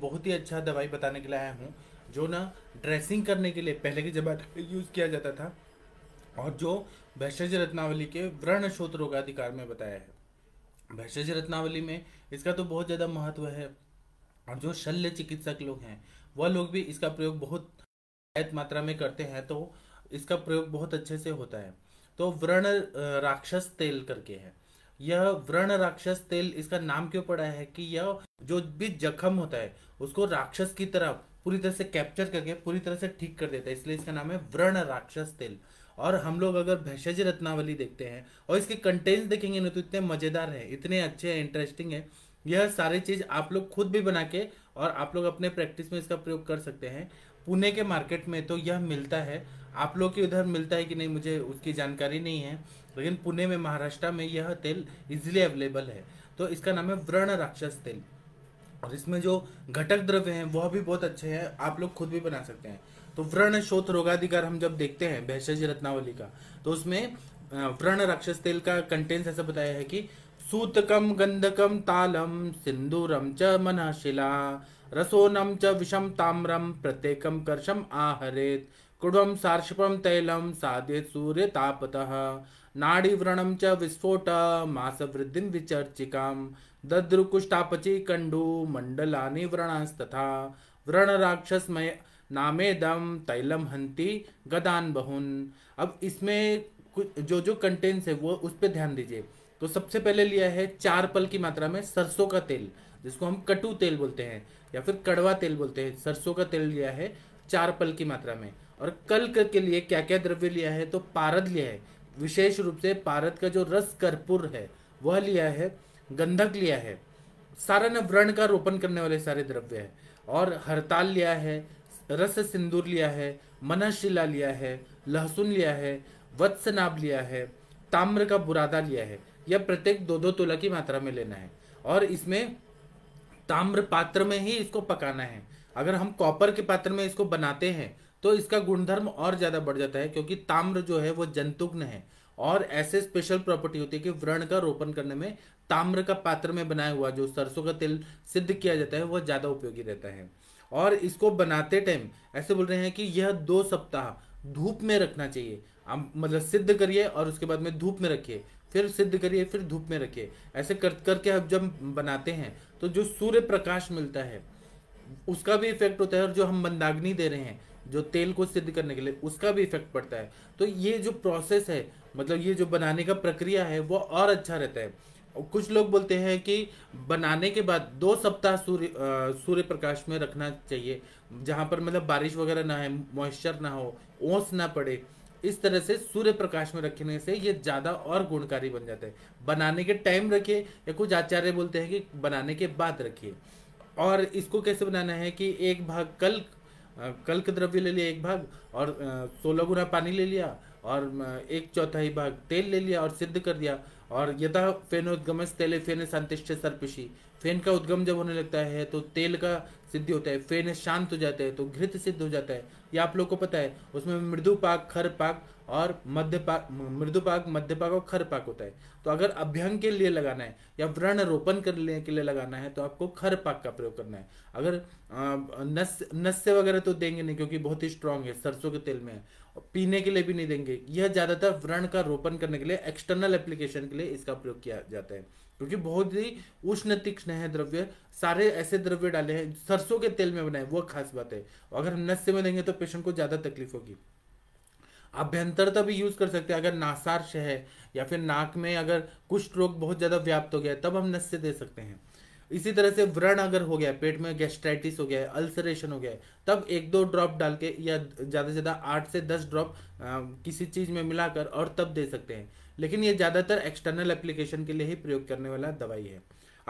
बहुत ही अच्छा दवाई बताने के लिए आया हूँ जो ना ड्रेसिंग करने के लिए पहले के जमाने में यूज़ किया जाता था और जो भैषज रत्नावली के व्रण शोध रोगाधिकार में बताया है भैषज रत्नावली में इसका तो बहुत ज़्यादा महत्व है और जो शल्य चिकित्सक लोग हैं वह लोग भी इसका प्रयोग बहुत आयत मात्रा में करते हैं तो इसका प्रयोग बहुत अच्छे से होता है तो व्रण राक्षस तेल करके है यह व्रण राक्षस तेल इसका नाम क्यों पड़ा है कि यह जो भी जख्म होता है उसको राक्षस की तरह पूरी तरह से कैप्चर करके पूरी तरह से ठीक कर देता है इसलिए इसका नाम है व्रण राक्षस तेल और हम लोग अगर भैषज रत्नावली देखते हैं और इसके कंटेंट्स देखेंगे ना तो इतने मज़ेदार है इतने अच्छे हैं इंटरेस्टिंग है यह सारी चीज़ आप लोग खुद भी बना के और आप लोग अपने प्रैक्टिस में इसका प्रयोग कर सकते हैं पुणे के मार्केट में तो यह मिलता है आप लोग के उधर मिलता है कि नहीं मुझे उसकी जानकारी नहीं है लेकिन पुणे में महाराष्ट्र में यह तेल इजिली अवेलेबल है तो इसका नाम है व्रण राक्षस तेल और इसमें जो घटक द्रव्य हैं वह भी बहुत अच्छे हैं आप लोग खुद भी बना सकते हैं तो व्रण शोत रोगाधिकार हम जब देखते हैं भैषज रत्नावली का तो उसमें व्रण राक्षस तेल का कंटेंट ऐसा बताया है कि सूतकम गंधकम तालम सिंदूरम च मनाशिला रसोनम च विषम ताम्रम प्रत्येकम कर्षम आहरेत कुढ़म सार्षपम तैलम साधे सूर्य नाड़ी व्रणम च विस्फोट मास वृद्धि विचर्चिका दद्रुकुष्टापची कंडू मंडलानि व्रणस्तथा व्रण राक्षस नामेदम तैलम हंती गदान बहुन अब इसमें जो जो कंटेंट्स है वो उस पर ध्यान दीजिए तो सबसे पहले लिया है चार पल की मात्रा में सरसों का तेल जिसको हम कटु तेल बोलते हैं या फिर कड़वा तेल बोलते हैं सरसों का तेल लिया है चार पल की मात्रा में और कल्क के लिए क्या क्या द्रव्य लिया है तो पारद लिया है विशेष रूप से पारद का जो रस कर्पूर है वह लिया है गंधक लिया है सारण व्रण का रोपण करने वाले सारे द्रव्य है और हड़ताल लिया है रस सिंदूर लिया है मनशिला लिया है लहसुन लिया है नाभ लिया है ताम्र का बुरादा लिया है यह प्रत्येक दो दो तोला की मात्रा में लेना है और इसमें ताम्र पात्र में ही इसको पकाना है अगर हम कॉपर के पात्र में इसको बनाते हैं तो इसका गुणधर्म और ज़्यादा बढ़ जाता है क्योंकि ताम्र जो है वो जंतुग्न है और ऐसे स्पेशल प्रॉपर्टी होती है कि व्रण का रोपण करने में ताम्र का पात्र में बनाया हुआ जो सरसों का तेल सिद्ध किया जाता है वह ज़्यादा उपयोगी रहता है और इसको बनाते टाइम ऐसे बोल रहे हैं कि यह दो सप्ताह धूप में रखना चाहिए आप मतलब सिद्ध करिए और उसके बाद में धूप में रखिए फिर सिद्ध करिए फिर धूप में रखिए ऐसे कर करके हम जब बनाते हैं तो जो सूर्य प्रकाश मिलता है उसका भी इफेक्ट होता है और जो हम मंदाग्नि दे रहे हैं जो तेल को सिद्ध करने के लिए उसका भी इफेक्ट पड़ता है तो ये जो प्रोसेस है मतलब ये जो बनाने का प्रक्रिया है वो और अच्छा रहता है कुछ लोग बोलते हैं कि बनाने के बाद दो सप्ताह सूर्य सूर्य प्रकाश में रखना चाहिए जहाँ पर मतलब बारिश वगैरह ना है मॉइस्चर ना हो ओस ना पड़े इस तरह से सूर्य प्रकाश में रखने से ये ज़्यादा और गुणकारी बन जाते हैं बनाने के टाइम रखिए या कुछ आचार्य बोलते हैं कि बनाने के बाद रखिए और इसको कैसे बनाना है कि एक भाग कल कल्क द्रव्य ले लिया एक भाग और सोलह गुना पानी ले लिया और एक चौथाई भाग तेल ले लिया और सिद्ध कर दिया और यथा फेन उद्गमस तेले फेन शांतिष्ठ सर्पिशी फेन का उद्गम जब होने लगता है तो तेल का सिद्धि होता है फेन शांत हो जाता है तो घृत सिद्ध हो जाता है ये आप लोग को पता है उसमें मृदु पाक खर पाक और मध्य पाक मृदु पाक मध्य पाक और खर पाक होता है तो अगर अभ्यंग के लिए लगाना है या व्रण रोपण करने के लिए लगाना है तो आपको खर पाक का प्रयोग करना है अगर नस नस्य वगैरह तो देंगे नहीं क्योंकि बहुत ही स्ट्रांग है सरसों के तेल में पीने के लिए भी नहीं देंगे यह ज़्यादातर व्रण का रोपण करने के लिए एक्सटर्नल एप्लीकेशन के लिए इसका प्रयोग किया जाता है क्योंकि बहुत ही उष्ण तीक्ष्ण है द्रव्य सारे ऐसे द्रव्य डाले हैं सरसों के तेल में बनाए वो खास बात है अगर हम नस्य में देंगे तो पेशेंट को ज़्यादा तकलीफ होगी अभ्यंतरता भी यूज कर सकते हैं अगर नासार्श है या फिर नाक में अगर कुष्ठ रोग बहुत ज़्यादा व्याप्त हो गया तब हम नस्य दे सकते हैं इसी तरह से व्रण अगर हो गया पेट में गैस्ट्राइटिस हो गया है अल्सरेशन हो गया है तब एक दो ड्रॉप डाल के या ज़्यादा से ज़्यादा आठ से दस ड्रॉप किसी चीज़ में मिलाकर और तब दे सकते हैं लेकिन ये ज़्यादातर एक्सटर्नल एप्लीकेशन के लिए ही प्रयोग करने वाला दवाई है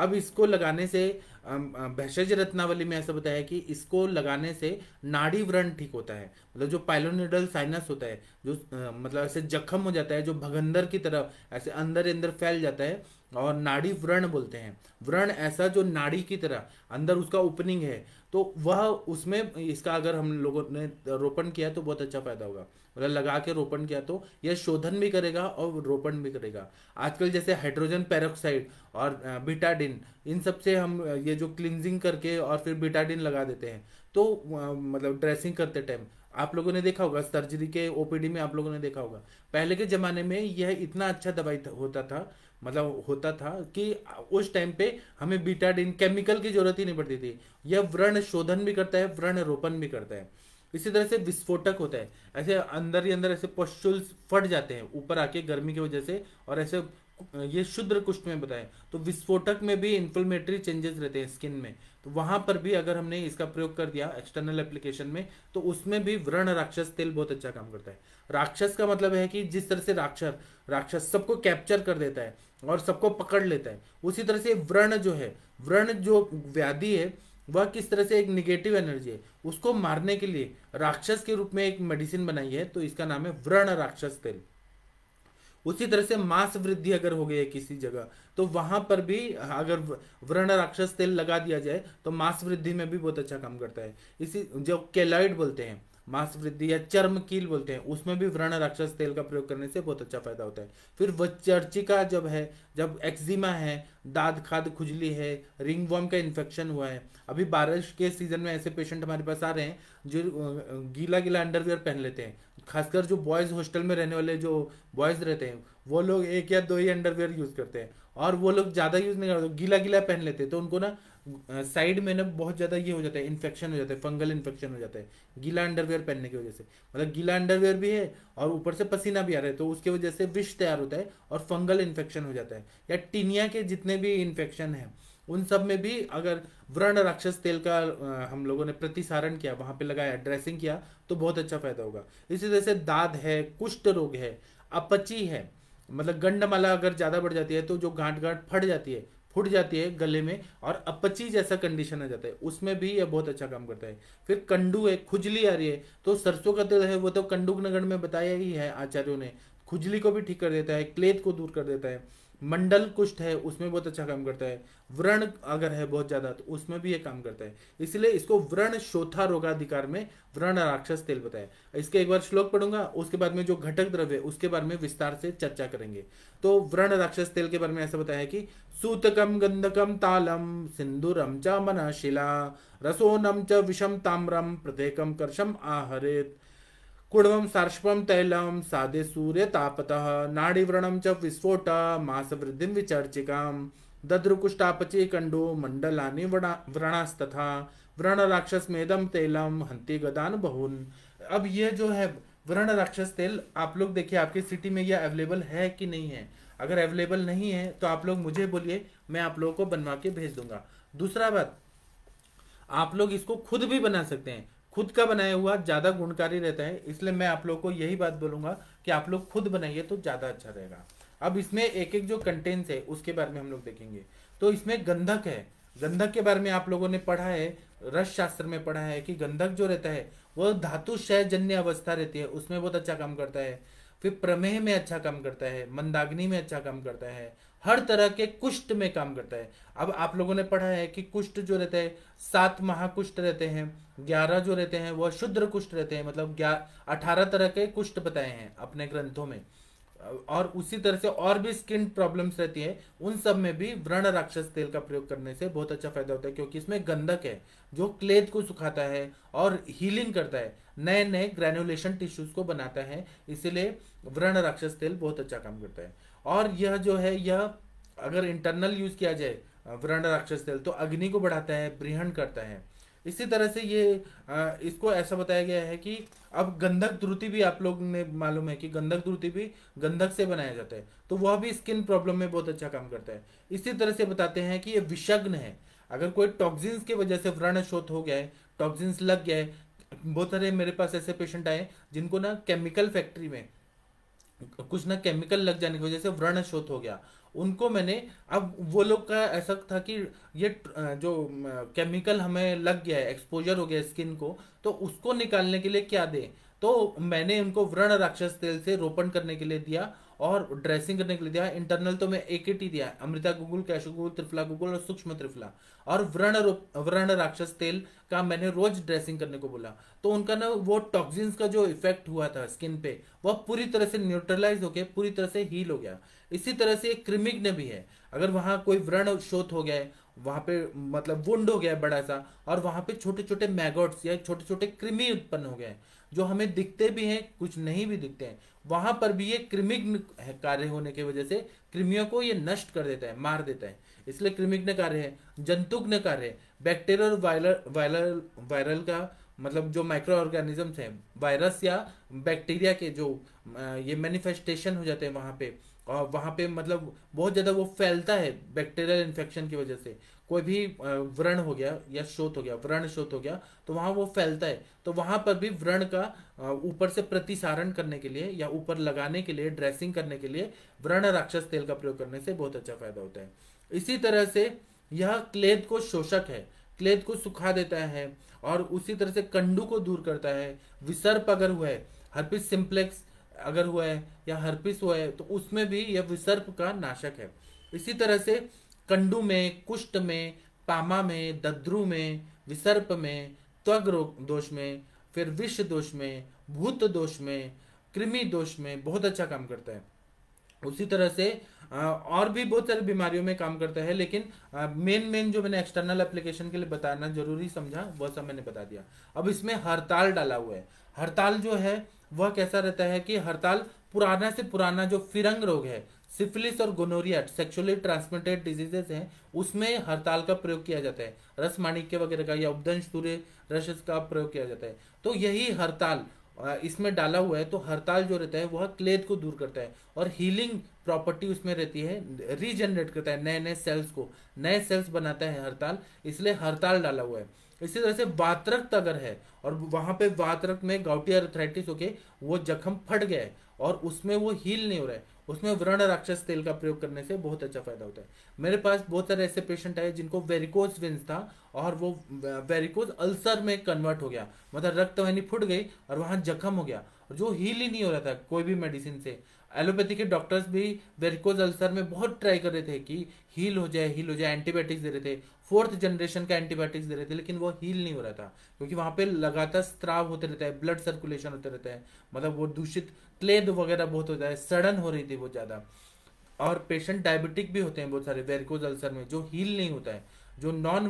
अब इसको लगाने से भैषज रत्नावली में ऐसा बताया कि इसको लगाने से नाड़ी व्रण ठीक होता है मतलब जो पाइलोनिडल साइनस होता है जो मतलब ऐसे जख्म हो जाता है जो भगंदर की तरह ऐसे अंदर अंदर फैल जाता है और नाड़ी व्रण बोलते हैं व्रण ऐसा जो नाड़ी की तरह अंदर उसका ओपनिंग है तो वह उसमें इसका अगर हम लोगों ने रोपण किया तो बहुत अच्छा फायदा होगा मतलब लगा के रोपण किया तो यह शोधन भी करेगा और रोपण भी करेगा आजकल जैसे हाइड्रोजन पेरोक्साइड और बीटाडिन इन सब से हम ये जो क्लिनजिंग करके और फिर बीटाडिन लगा देते हैं तो मतलब ड्रेसिंग करते टाइम आप लोगों ने देखा होगा सर्जरी के ओपीडी में आप लोगों ने देखा होगा पहले के जमाने में यह इतना अच्छा दवाई होता था मतलब होता था कि उस टाइम पे हमें बीटाडिन केमिकल की जरूरत ही नहीं पड़ती थी यह व्रण शोधन भी करता है व्रण रोपण भी करता है इसी तरह से विस्फोटक होता है ऐसे अंदर ही अंदर ऐसे पोस्टुल्स फट जाते हैं ऊपर आके गर्मी की वजह से और ऐसे ये शुद्र कुष्ट में बताएं तो विस्फोटक में भी इन्फ्लोमेटरी चेंजेस रहते हैं स्किन में तो वहां पर भी अगर हमने इसका प्रयोग कर दिया एक्सटर्नल एप्लीकेशन में तो उसमें भी व्रण राक्षस तेल बहुत अच्छा काम करता है राक्षस का मतलब है कि जिस तरह से राक्षस राक्षस सबको कैप्चर कर देता है और सबको पकड़ लेता है उसी तरह से व्रण जो है व्रण जो व्याधि है वह किस तरह से एक निगेटिव एनर्जी है उसको मारने के लिए राक्षस के रूप में एक मेडिसिन बनाई है तो इसका नाम है व्रण राक्षस तेल उसी तरह से मांस वृद्धि अगर हो गई है किसी जगह तो वहां पर भी अगर व्रण राक्षस तेल लगा दिया जाए तो मांस वृद्धि में भी बहुत अच्छा काम करता है इसी जो केलाइड बोलते हैं मांस वृद्धि या चर्म कील बोलते हैं उसमें भी व्रण राक्षस तेल का प्रयोग करने से बहुत अच्छा फायदा होता है फिर वचर्चिका जब है जब एक्जिमा है दाद खाद खुजली है रिंग वॉर्म का इन्फेक्शन हुआ है अभी बारिश के सीजन में ऐसे पेशेंट हमारे पास आ रहे हैं जो गीला गीला अंडरवेयर पहन लेते हैं खासकर जो बॉयज़ हॉस्टल में रहने वाले जो बॉयज़ रहते हैं वो लोग एक या दो ही अंडरवेयर यूज़ करते हैं और वो लोग ज़्यादा यूज़ नहीं करते गीला गीला पहन लेते हैं तो उनको ना साइड में ना बहुत ज़्यादा ये हो जाता है इन्फेक्शन हो जाता है फंगल इन्फेक्शन हो जाता है गीला अंडरवेयर पहनने की वजह से मतलब गीला अंडरवेयर भी है और ऊपर से पसीना भी आ रहा है तो उसकी वजह से विष तैयार होता है और फंगल इन्फेक्शन हो जाता है या टीनिया के जितने भी इन्फेक्शन हैं उन सब में भी अगर व्रण राक्षस तेल का हम लोगों ने प्रतिसारण किया वहाँ पे लगाया ड्रेसिंग किया तो बहुत अच्छा फायदा होगा इसी तरह से दाद है कुष्ठ रोग है अपची है मतलब गंडमाला अगर ज़्यादा बढ़ जाती है तो जो गांठ गांठ फट जाती है फुट जाती है गले में और अपची जैसा कंडीशन आ जाता है उसमें भी यह बहुत अच्छा काम करता है फिर कंडू है खुजली आ रही है तो सरसों का तेल है वो तो कंडूक नगर में बताया ही है आचार्यों ने खुजली को भी ठीक कर देता है क्लेत को दूर कर देता है मंडल कुष्ठ है उसमें बहुत अच्छा काम करता है व्रण अगर है बहुत ज्यादा तो उसमें भी ये काम करता है इसलिए इसको व्रण शोथा रोगाधिकार में व्रण राक्षस तेल बताया इसके एक बार श्लोक पढ़ूंगा उसके बाद में जो घटक द्रव्य उसके बारे में विस्तार से चर्चा करेंगे तो व्रण राक्षस तेल के बारे में ऐसा बताया कि सूतकम गंधकम तालम सिंदूरम च शिला रसोनम च विषम ताम्रम प्रत्येकम कर्षम आहरेत कुण्वं सार्षपम तैलम सादे सूर्य सूर्यतापतः नाडीव्रणं च विस्फोट मास वृद्धि विचर्चिका कण्डो मण्डलानि मंडलानि व्रणास्तथा व्रण राक्षस मेदम तेलम हंति गदान बहुन अब ये जो है व्रण राक्षस तेल आप लोग देखिए आपके सिटी में यह अवेलेबल है कि नहीं है अगर अवेलेबल नहीं है तो आप लोग मुझे बोलिए मैं आप लोगों को बनवा के भेज दूंगा दूसरा बात आप लोग इसको खुद भी बना सकते हैं खुद का बनाया हुआ ज़्यादा गुणकारी रहता है इसलिए मैं आप लोग को यही बात बोलूँगा कि आप लोग खुद बनाइए तो ज़्यादा अच्छा रहेगा अब इसमें एक एक जो कंटेंट्स है उसके बारे में हम लोग देखेंगे तो इसमें गंधक है गंधक के बारे में आप लोगों ने पढ़ा है रस शास्त्र में पढ़ा है कि गंधक जो रहता है वह धातु जन्य अवस्था रहती है उसमें बहुत अच्छा काम करता है फिर प्रमेह में अच्छा काम करता है मंदाग्नि में अच्छा काम करता है हर तरह के कुष्ठ में काम करता है अब आप लोगों ने पढ़ा है कि कुष्ठ जो रहते हैं सात महाकुष्ठ रहते हैं ग्यारह जो रहते हैं वह शुद्र कुष्ठ रहते हैं मतलब अठारह तरह के कुष्ठ बताए हैं अपने ग्रंथों में और उसी तरह से और भी स्किन प्रॉब्लम्स रहती है उन सब में भी व्रण राक्षस तेल का प्रयोग करने से बहुत अच्छा फायदा होता है क्योंकि इसमें गंधक है जो क्लेद को सुखाता है और हीलिंग करता है नए नए ग्रेनुलेशन टिश्यूज को बनाता है इसीलिए व्रण राक्षस तेल बहुत अच्छा काम करता है और यह जो है यह अगर इंटरनल यूज किया जाए व्रण राक्षस तेल तो अग्नि को बढ़ाता है ब्रिहण करता है इसी तरह से ये इसको ऐसा बताया गया है कि अब गंधक द्रुति भी आप लोग ने मालूम है कि गंधक द्रुति भी गंधक से बनाया जाता है तो वह भी स्किन प्रॉब्लम में बहुत अच्छा काम करता है इसी तरह से बताते हैं कि ये विषग्न है अगर कोई टॉक्सिन्स की वजह से व्रण शोध हो गया है टॉक्सिन्स लग गया है बहुत सारे मेरे पास ऐसे पेशेंट आए जिनको ना केमिकल फैक्ट्री में कुछ ना केमिकल लग जाने की वजह से व्रण शोध हो गया उनको मैंने अब वो लोग का ऐसा था कि ये जो केमिकल हमें लग गया है एक्सपोजर हो गया स्किन को तो उसको निकालने के लिए क्या दें तो मैंने उनको व्रण राक्षस तेल से रोपण करने के लिए दिया और ड्रेसिंग करने के लिए दिया इंटरनल तो मैं एक ही दिया है अमृता गुगुल कैशु गुगुल त्रिफला गुगुल और सूक्ष्म त्रिफला और व्रण व्रण राक्षस तेल का मैंने रोज ड्रेसिंग करने को बोला तो उनका ना वो टॉक्सिन्स का जो इफेक्ट हुआ था स्किन पे वह पूरी तरह से न्यूट्रलाइज होकर पूरी तरह से हील हो गया इसी तरह से क्रिमिग्न भी है अगर वहाँ कोई व्रण शोध हो गया है वहां पे मतलब वुंड हो गया है बड़ा सा और वहां पे छोटे छोटे मैगोट्स या छोटे छोटे कृमि उत्पन्न हो गए हैं जो हमें दिखते भी हैं कुछ नहीं भी दिखते हैं वहां पर भी ये कृमिघ्न कार्य होने की वजह से कृमियों को ये नष्ट कर देता है मार देता है इसलिए कृमिघ्न कार्य है जंतुघ्न कार्य है बैक्टेरियल वायरल वायरल का मतलब जो माइक्रो ऑर्गेनिजम्स हैं वायरस या बैक्टीरिया के जो ये मैनिफेस्टेशन हो जाते हैं वहां पे और वहां पे मतलब बहुत ज़्यादा वो फैलता है बैक्टीरियल इन्फेक्शन की वजह से कोई भी व्रण हो गया या शोत हो गया व्रण शोत हो गया तो वहां वो फैलता है तो वहां पर भी व्रण का ऊपर से प्रतिसारण करने के लिए या ऊपर लगाने के लिए ड्रेसिंग करने के लिए व्रण राक्षस तेल का प्रयोग करने से बहुत अच्छा फायदा होता है इसी तरह से यह क्लेद को शोषक है क्लेद को सुखा देता है और उसी तरह से कंडू को दूर करता है विसर्प अगर हुआ है हर्पिस सिंप्लेक्स अगर हुआ है या हर्पिस हुआ है तो उसमें भी यह विसर्प का नाशक है इसी तरह से कंडू में कुष्ठ में पामा में दद्रु में विसर्प में त्वग दोष में फिर विश्व दोष में भूत दोष में कृमि दोष में बहुत अच्छा काम करता है उसी तरह से और भी बहुत सारी बीमारियों में काम करता है लेकिन मेन मेन जो मैंने एक्सटर्नल एप्लीकेशन के लिए बताना जरूरी समझा वह सब मैंने बता दिया अब इसमें हड़ताल डाला हुआ है हड़ताल जो है वह कैसा रहता है कि हड़ताल पुराना से पुराना जो फिरंग रोग है सिफिलिस और गोनोरिया सेक्सुअली ट्रांसमिटेड डिजीजेस हैं उसमें हड़ताल का प्रयोग किया जाता है रस माणिक्य वगैरह का या उपदंश सूर्य रस का प्रयोग किया जाता है तो यही हड़ताल इसमें डाला हुआ है तो हड़ताल जो रहता है वह क्लेद को दूर करता है और हीलिंग प्रॉपर्टी उसमें रहती है रीजनरेट करता है नए नए सेल्स को नए सेल्स बनाता है हड़ताल इसलिए हड़ताल डाला हुआ है इसी तरह से वातरक्त अगर है और वहां पे वातरक्त में गाउटी अर्थराइटिस होके वो जख्म फट गया है और उसमें वो हील नहीं हो रहा है उसमें व्रण राक्षस तेल का प्रयोग करने से बहुत अच्छा फायदा होता है मेरे पास बहुत सारे ऐसे पेशेंट आए जिनको वेरिकोज विंस था और वो वेरिकोज अल्सर में कन्वर्ट हो गया मतलब वहनी फूट गई और वहां जख्म हो गया और जो हील ही नहीं हो रहा था कोई भी मेडिसिन से एलोपैथी के डॉक्टर्स भी वेरिकोज अल्सर में बहुत ट्राई कर रहे थे कि हील हो जाए हील हो जाए एंटीबायोटिक्स दे रहे थे फोर्थ जनरेशन का एंटीबायोटिक्स दे रहे थे लेकिन वो हील नहीं हो रहा था क्योंकि वहां पे लगातार स्त्राव होते रहता है ब्लड सर्कुलेशन होते रहता है मतलब वो दूषित क्लेद वगैरह बहुत हो जाए सड़न हो रही थी बहुत ज़्यादा और पेशेंट डायबिटिक भी होते हैं बहुत सारे वेरिकोज अल्सर में जो हील नहीं होता है जो नॉन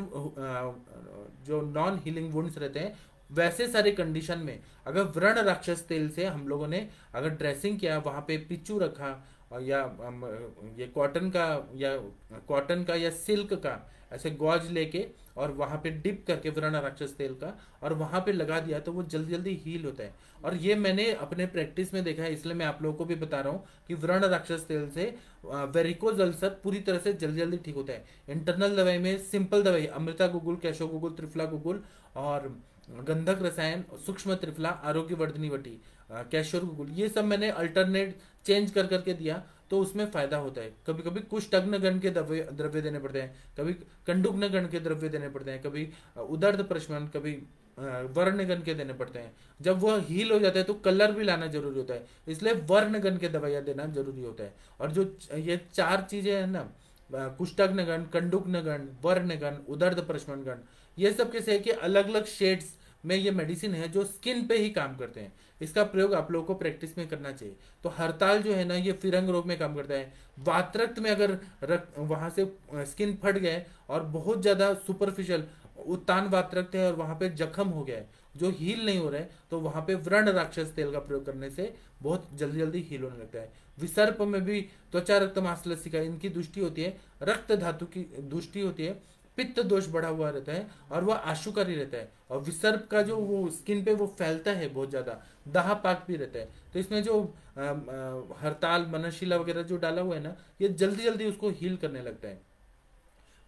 जो नॉन हीलिंग वुंड्स रहते हैं वैसे सारे कंडीशन में अगर व्रण राक्षस तेल से हम लोगों ने अगर ड्रेसिंग किया वहाँ पे पिचू रखा या ये कॉटन का या कॉटन का या सिल्क का ऐसे गॉज लेके और वहाँ पे डिप करके वृणा राक्षस तेल का और वहाँ पे लगा दिया तो वो जल्दी जल्दी हील होता है और ये मैंने अपने प्रैक्टिस में देखा है इसलिए मैं आप लोगों को भी बता रहा हूँ कि व्रण राक्षस तेल से वेरिकोज अल्सर पूरी तरह से जल्दी जल्दी ठीक होता है इंटरनल दवाई में सिंपल दवाई अमृता गुगुल कैशो गुगुल त्रिफला गुगुल और गंधक रसायन सूक्ष्म त्रिफला आरोग्य वर्धनी वटी कैशोर गुगुल ये सब मैंने अल्टरनेट चेंज कर करके दिया तो उसमें फायदा होता है कभी कभी कुछ टग्न गण के द्रव्य द्रव्य देने पड़ते हैं कभी कंडुग्न गण के द्रव्य देने पड़ते हैं कभी उदर्द प्रश्न कभी वर्ण के देने पड़ते हैं जब वह हील हो जाता है तो कलर भी लाना जरूरी होता है इसलिए वर्णगन के दवाइयाँ देना जरूरी होता है और जो ये चार चीजें हैं ना कुष्टग्न गण कंडुग्न गण वर्ण गण गण ये सब कैसे है कि अलग अलग शेड्स में ये मेडिसिन है जो स्किन पे ही काम करते हैं इसका प्रयोग आप लोगों को प्रैक्टिस में करना चाहिए तो हड़ताल जो है ना ये फिरंग रोग में काम करता है वातरक्त में अगर रक, वहां से स्किन फट गए और बहुत ज्यादा सुपरफिशियल उत्तान वातरक्त है और वहां पे जख्म हो गया है जो हील नहीं हो रहा है तो वहां पे व्रण राक्षस तेल का प्रयोग करने से बहुत जल्दी जल्दी हील होने लगता है विसर्प में भी त्वचा रक्त मांसलसी का इनकी दुष्टि होती है रक्त धातु की दुष्टि होती है पित्त दोष बढ़ा हुआ रहता है और वह आशुकारी रहता है और विसर्प का जो वो स्किन पे वो फैलता है बहुत ज्यादा दहा पाक भी रहता है तो इसमें जो हड़ताल मनशिला वगैरह जो डाला हुआ है ना ये जल्दी जल्दी उसको हील करने लगता है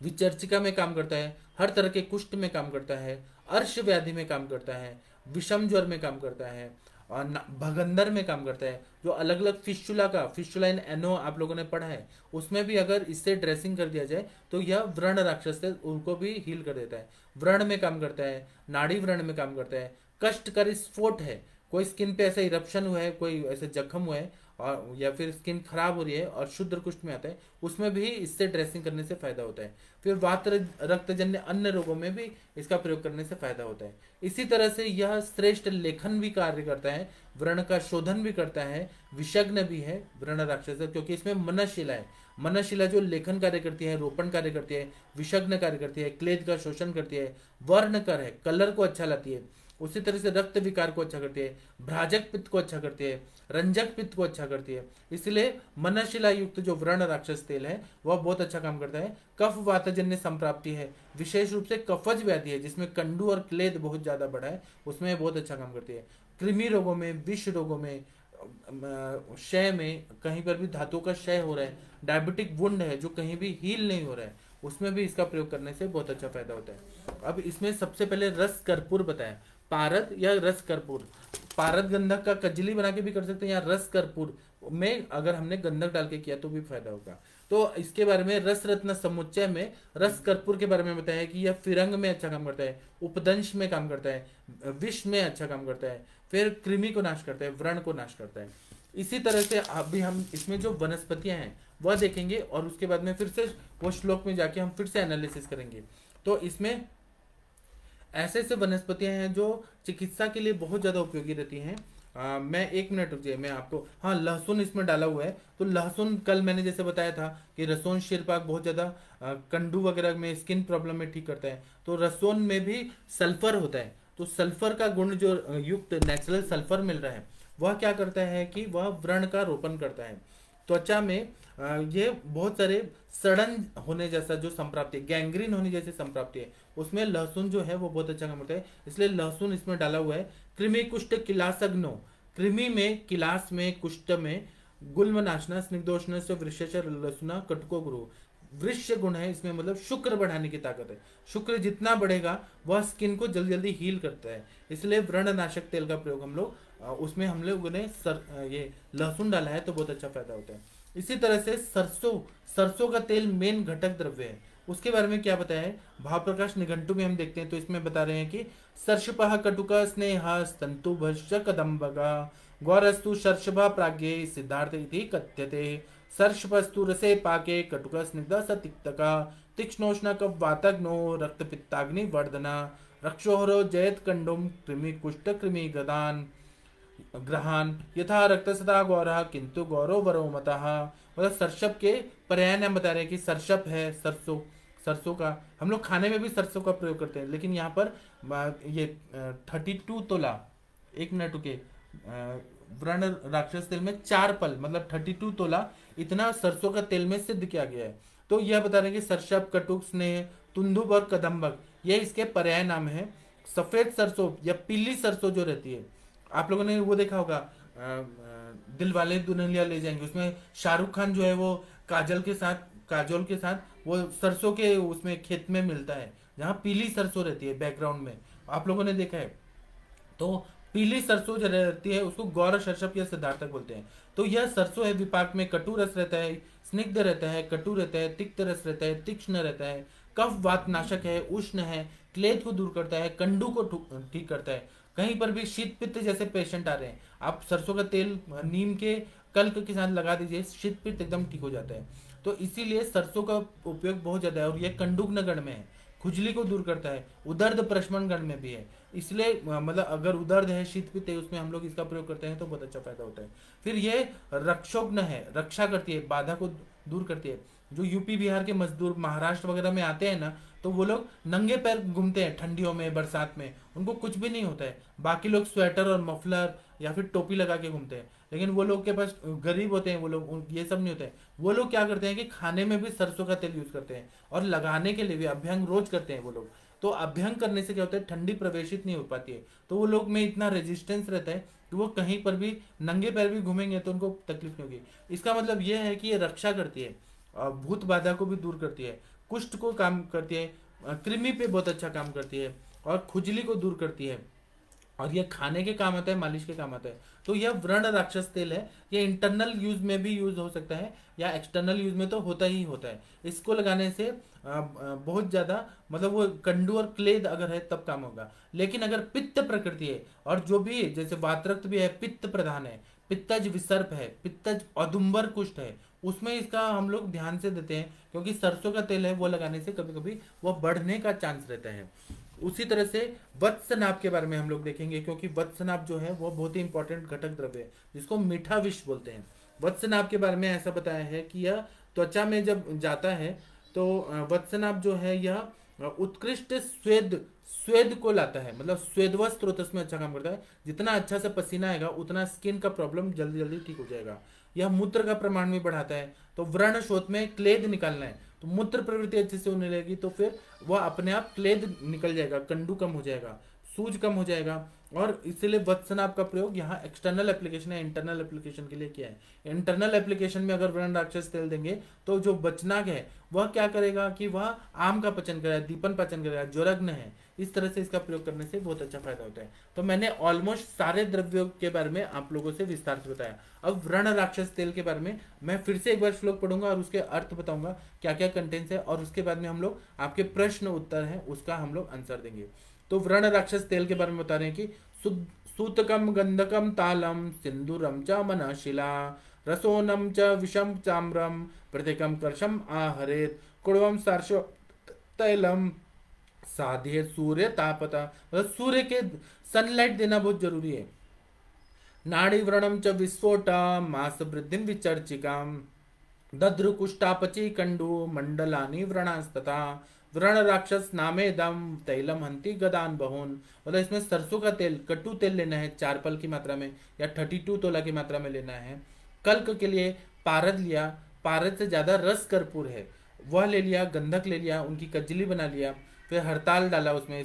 विचर्चिका में काम करता है हर तरह के कुष्ठ में काम करता है अर्श व्याधि में काम करता है विषम ज्वर में काम करता है और भगंदर में काम करता है जो अलग अलग फिशुला का फिशुला इन एनो आप लोगों ने पढ़ा है उसमें भी अगर इससे ड्रेसिंग कर दिया जाए तो यह व्रण राक्षस से उनको भी हील कर देता है व्रण में काम करता है नाड़ी व्रण में काम करता है कष्ट कर स्फोट है कोई स्किन पे ऐसे इरप्शन हुआ है कोई ऐसे जख्म हुआ है और या फिर स्किन खराब हो रही है और शुद्ध कुष्ठ में आता है उसमें भी इससे ड्रेसिंग करने से फायदा होता है फिर वात रक्तजन्य अन्य रोगों में भी इसका प्रयोग करने से फायदा होता है इसी तरह से यह श्रेष्ठ लेखन भी कार्य करता है व्रण का शोधन भी करता है विषग्न भी है व्रण राक्षस क्योंकि इसमें मनशिला है मनशिला जो लेखन कार्य करती है रोपण कार्य करती है विषग्न कार्य करती है क्लेद का शोषण करती है वर्ण कर है कलर को अच्छा लाती है उसी तरह से रक्त विकार को अच्छा करती है भ्राजक पित्त को अच्छा करती है रंजक पित्त को अच्छा करती है इसलिए मनशिला युक्त जो व्रण राक्षस तेल है वह बहुत अच्छा काम करता है कफ वातजन्य संप्राप्ति है विशेष रूप से कफज व्याधि है जिसमें कंडू और क्लेद बहुत ज्यादा बड़ा है उसमें बहुत अच्छा काम करती है कृमि रोगों में विष रोगों में क्षय में कहीं पर भी धातुओं का क्षय हो रहा है डायबिटिक वुंड है जो कहीं भी हील नहीं हो रहा है उसमें भी इसका प्रयोग करने से बहुत अच्छा फायदा होता है अब इसमें सबसे पहले रस कर्पूर बताया पारद या रस कर्पूर पारद गंधक का कजली बना के भी कर सकते हैं या रस कर्पूर में अगर हमने गंधक डाल के किया तो भी फायदा होगा तो इसके बारे में रस रत्न समुच्चय में रस कर्पूर के बारे में बताया कि यह फिरंग में अच्छा काम करता है उपदंश में काम करता है विष में अच्छा काम करता है फिर कृमि को नाश करता है व्रण को नाश करता है इसी तरह से अभी हम इसमें जो वनस्पतियां हैं वह देखेंगे और उसके बाद में फिर से वो श्लोक में जाके हम फिर से एनालिसिस करेंगे तो इसमें ऐसे ऐसे वनस्पतियाँ हैं जो चिकित्सा के लिए बहुत ज़्यादा उपयोगी रहती हैं आ, मैं एक मिनट रुक मैं आपको हाँ लहसुन इसमें डाला हुआ है तो लहसुन कल मैंने जैसे बताया था कि रसोन शिरपाक बहुत ज़्यादा कंडू वगैरह में स्किन प्रॉब्लम में ठीक करता है तो रसोन में भी सल्फर होता है तो सल्फर का गुण जो युक्त नेचुरल सल्फर मिल रहा है वह क्या करता है कि वह व्रण का रोपण करता है त्वचा में ये बहुत सारे सड़न होने जैसा जो संप्राप्ति है गैंग्रीन होने जैसी संप्राप्ति है उसमें लहसुन जो है वो बहुत अच्छा काम करता है इसलिए लहसुन इसमें डाला हुआ है कृमि कुष्ठ किलासग्नो कृमि में किलास में कुष्ठ में गुलम नाशना स्निग्धोषण से वृक्षर लसुना कटको गुरु वृक्ष गुण है इसमें मतलब शुक्र बढ़ाने की ताकत है शुक्र जितना बढ़ेगा वह स्किन को जल्दी जल्दी हील करता है इसलिए व्रण नाशक तेल का प्रयोग हम लोग उसमें हम लोग ने सर ये लहसुन डाला है तो बहुत अच्छा फायदा होता है इसी तरह से सरसों सरसों का तेल मेन घटक द्रव्य है उसके बारे में क्या बताया है भाव प्रकाश निघंटू में हम देखते हैं तो इसमें बता रहे हैं कि सर्षपह कटुक स्नेह स्तंतु भस्य कदम्बगा गौरस्तु सरसभा प्राग्ञ सिद्धार्थ इति कथ्यते सरसपस्तु रसे पाके कटुक स्निग्ध सतिक्तका तीक्ष्णोष्ण रक्त पित्ताग्नि वर्धना रक्षोहरो जयत कंडोम कृमि कुष्ठ कृमि गदान ग्रहान यथा रक्त सदा गौर किंतु गौरव वरो मतः मतलब सरसप के पर्यायन हम बता रहे हैं कि सरसप है सरसों सरसों का हम लोग खाने में भी सरसों का प्रयोग करते हैं लेकिन यहाँ पर ये थर्टी टू तोला एक मिनट रुके व्रण राक्षस तेल में चार पल मतलब थर्टी टू तोला इतना सरसों का तेल में सिद्ध किया गया है तो यह बता रहे हैं कि सरसप कटुक स्नेह तुंधुब और कदम्बक यह इसके पर्याय नाम है सफ़ेद सरसों या पीली सरसों जो रहती है आप लोगों ने वो देखा होगा दिल वाले दुल्हनिया ले जाएंगे उसमें शाहरुख खान जो है वो काजल के साथ काजोल के साथ वो सरसों के उसमें खेत में मिलता है जहाँ पीली सरसों रहती है बैकग्राउंड में आप लोगों ने देखा है तो पीली सरसों जो रहती है उसको गौर सरसप या सिद्धार्थक बोलते हैं तो यह सरसों है विपाक में कटु रस रहता है स्निग्ध रहता है कटु रहता है तिक्त रस रहता है तीक्ष्ण रहता है कफ वात नाशक है उष्ण है क्लेद को दूर करता है कंडू को ठीक करता है कहीं पर भी शीत पित्त जैसे पेशेंट आ रहे हैं आप सरसों का तेल नीम के कल्क के साथ लगा दीजिए शीत पित्त एकदम ठीक हो जाता है तो इसीलिए सरसों का उपयोग बहुत ज़्यादा है और यह कंडुग्नगण में है खुजली को दूर करता है उदर्द गण में भी है इसलिए मतलब अगर उदर्द है शीत पित्त है उसमें हम लोग इसका प्रयोग करते हैं तो बहुत अच्छा फायदा होता है फिर यह रक्षोग्न है रक्षा करती है बाधा को दूर करती है जो यूपी बिहार के मजदूर महाराष्ट्र वगैरह में आते हैं ना तो वो लोग नंगे पैर घूमते हैं ठंडियों में बरसात में उनको कुछ भी नहीं होता है बाकी लोग स्वेटर और मफलर या फिर टोपी लगा के घूमते हैं लेकिन वो लोग के पास गरीब होते हैं वो लोग ये सब नहीं होते हैं वो लोग क्या करते हैं कि खाने में भी सरसों का तेल यूज करते हैं और लगाने के लिए भी अभ्यंग रोज करते हैं वो लोग तो अभ्यंग करने से क्या होता है ठंडी प्रवेशित नहीं हो पाती है तो वो लोग में इतना रेजिस्टेंस रहता है कि वो कहीं पर भी नंगे पैर भी घूमेंगे तो उनको तकलीफ नहीं होगी इसका मतलब ये है कि ये रक्षा करती है भूत बाधा को भी दूर करती है कुष्ठ को काम करती है कृमि पे बहुत अच्छा काम करती है और खुजली को दूर करती है और यह खाने के काम आता है मालिश के काम आता है तो यह व्रण राक्षस तेल है यह इंटरनल यूज में भी यूज हो सकता है या एक्सटर्नल यूज में तो होता ही होता है इसको लगाने से बहुत ज़्यादा मतलब वो कंडू और क्लेद अगर है तब काम होगा लेकिन अगर पित्त प्रकृति है और जो भी जैसे वातरक्त भी है पित्त प्रधान है पित्तज विसर्प है पित्तज औदुम्बर कुष्ठ है उसमें इसका हम लोग ध्यान से देते हैं क्योंकि सरसों का तेल है वो लगाने से कभी कभी वह बढ़ने का चांस रहता है उसी तरह से वत्सनाप के बारे में हम लोग देखेंगे क्योंकि वत्सनाप जो है वो बहुत ही इंपॉर्टेंट घटक द्रव्य है जिसको मीठा विष बोलते हैं वत्सनाप के बारे में ऐसा बताया है कि यह त्वचा में जब जाता है तो वत्सनाप जो है यह उत्कृष्ट स्वेद स्वेद को लाता है मतलब स्वेद स्रोतस में अच्छा काम करता है जितना अच्छा से पसीना आएगा उतना स्किन का प्रॉब्लम जल्दी जल्दी ठीक हो जाएगा यह मूत्र का प्रमाण भी बढ़ाता है तो व्रण शोध में क्लेद निकालना है तो मूत्र प्रवृत्ति अच्छे से होने लगेगी तो फिर वह अपने आप क्लेद निकल जाएगा कंडू कम हो जाएगा सूज कम हो जाएगा और इसीलिए वत्सन का प्रयोग यहाँ एक्सटर्नल एप्लीकेशन या इंटरनल एप्लीकेशन के लिए किया है इंटरनल एप्लीकेशन में अगर वर्ण राक्षस तेल देंगे तो जो बचनाग है वह क्या करेगा कि वह आम का पचन करेगा दीपन पचन करेगा जोरग्न है इस तरह से इसका प्रयोग करने से बहुत अच्छा फायदा होता है तो मैंने ऑलमोस्ट सारे द्रव्यों के बारे में आप लोगों से विस्तार से बताया अब व्रण राक्षस तेल के बारे में मैं फिर से एक बार श्लोक पढ़ूंगा और उसके अर्थ बताऊंगा क्या क्या कंटेंट्स है और उसके बाद में हम लोग आपके प्रश्न उत्तर है उसका हम लोग आंसर देंगे तो व्रण राक्षस तेल के बारे में बता रहे हैं कि सूतकम गंधकम तालम सिंदूरम च मन शिला रसोनम च विषम चाम्रम प्रत्येकम कर्षम आहरेत कुड़वम सार्श तैलम साधे सूर्य तापता मतलब सूर्य के सनलाइट देना बहुत जरूरी है नाड़ी व्रणम च विस्फोट मास वृद्धि विचर्चिका दद्रुकुष्टापची कंडू मंडलानी व्रणास्तता व्रण राक्षस नामे दम तैलम हंती गदान बहुन मतलब इसमें सरसों का तेल कट्टू तेल लेना है चार पल की मात्रा में या थर्टी टू तोला की मात्रा में लेना है कल्क के लिए पारद लिया पारद से ज़्यादा रस कर्पूर है वह ले लिया गंधक ले लिया उनकी कजली बना लिया फिर हड़ताल डाला उसमें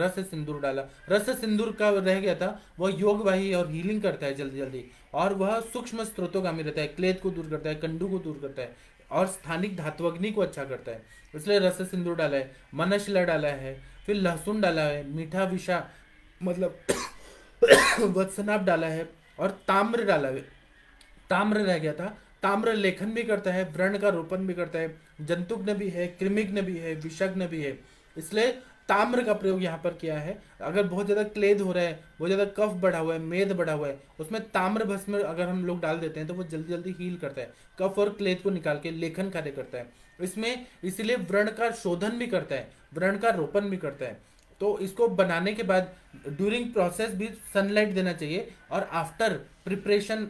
रस सिंदूर डाला रस सिंदूर का रह गया था वह योगवाही और हीलिंग करता है जल्दी जल्दी और वह सूक्ष्म स्त्रोतों का रहता है क्लेद को दूर करता है कंडू को दूर करता है और स्थानिक धातुअग्नि को अच्छा करता है इसलिए रस सिंदूर डाला है मनशिला डाला है फिर लहसुन डाला है मीठा विषा मतलब वत्सनाप डाला है और ताम्र डाला है ताम्र रह गया था ताम्र लेखन भी करता है व्रण का रोपण भी करता है जंतुघ्न भी है कृमिघ्न भी है विषग्न भी है इसलिए ताम्र का प्रयोग यहाँ पर किया है अगर बहुत ज़्यादा क्लेद हो रहा है बहुत ज़्यादा कफ बढ़ा हुआ है मेद बढ़ा हुआ है उसमें ताम्र भस्म अगर हम लोग डाल देते हैं तो वो जल्दी जल्दी हील करता है कफ और क्लेद को निकाल के लेखन कार्य करता है इसमें इसलिए व्रण का शोधन भी करता है व्रण का रोपण भी करता है तो इसको बनाने के बाद ड्यूरिंग प्रोसेस भी सनलाइट देना चाहिए और आफ्टर प्रिपरेशन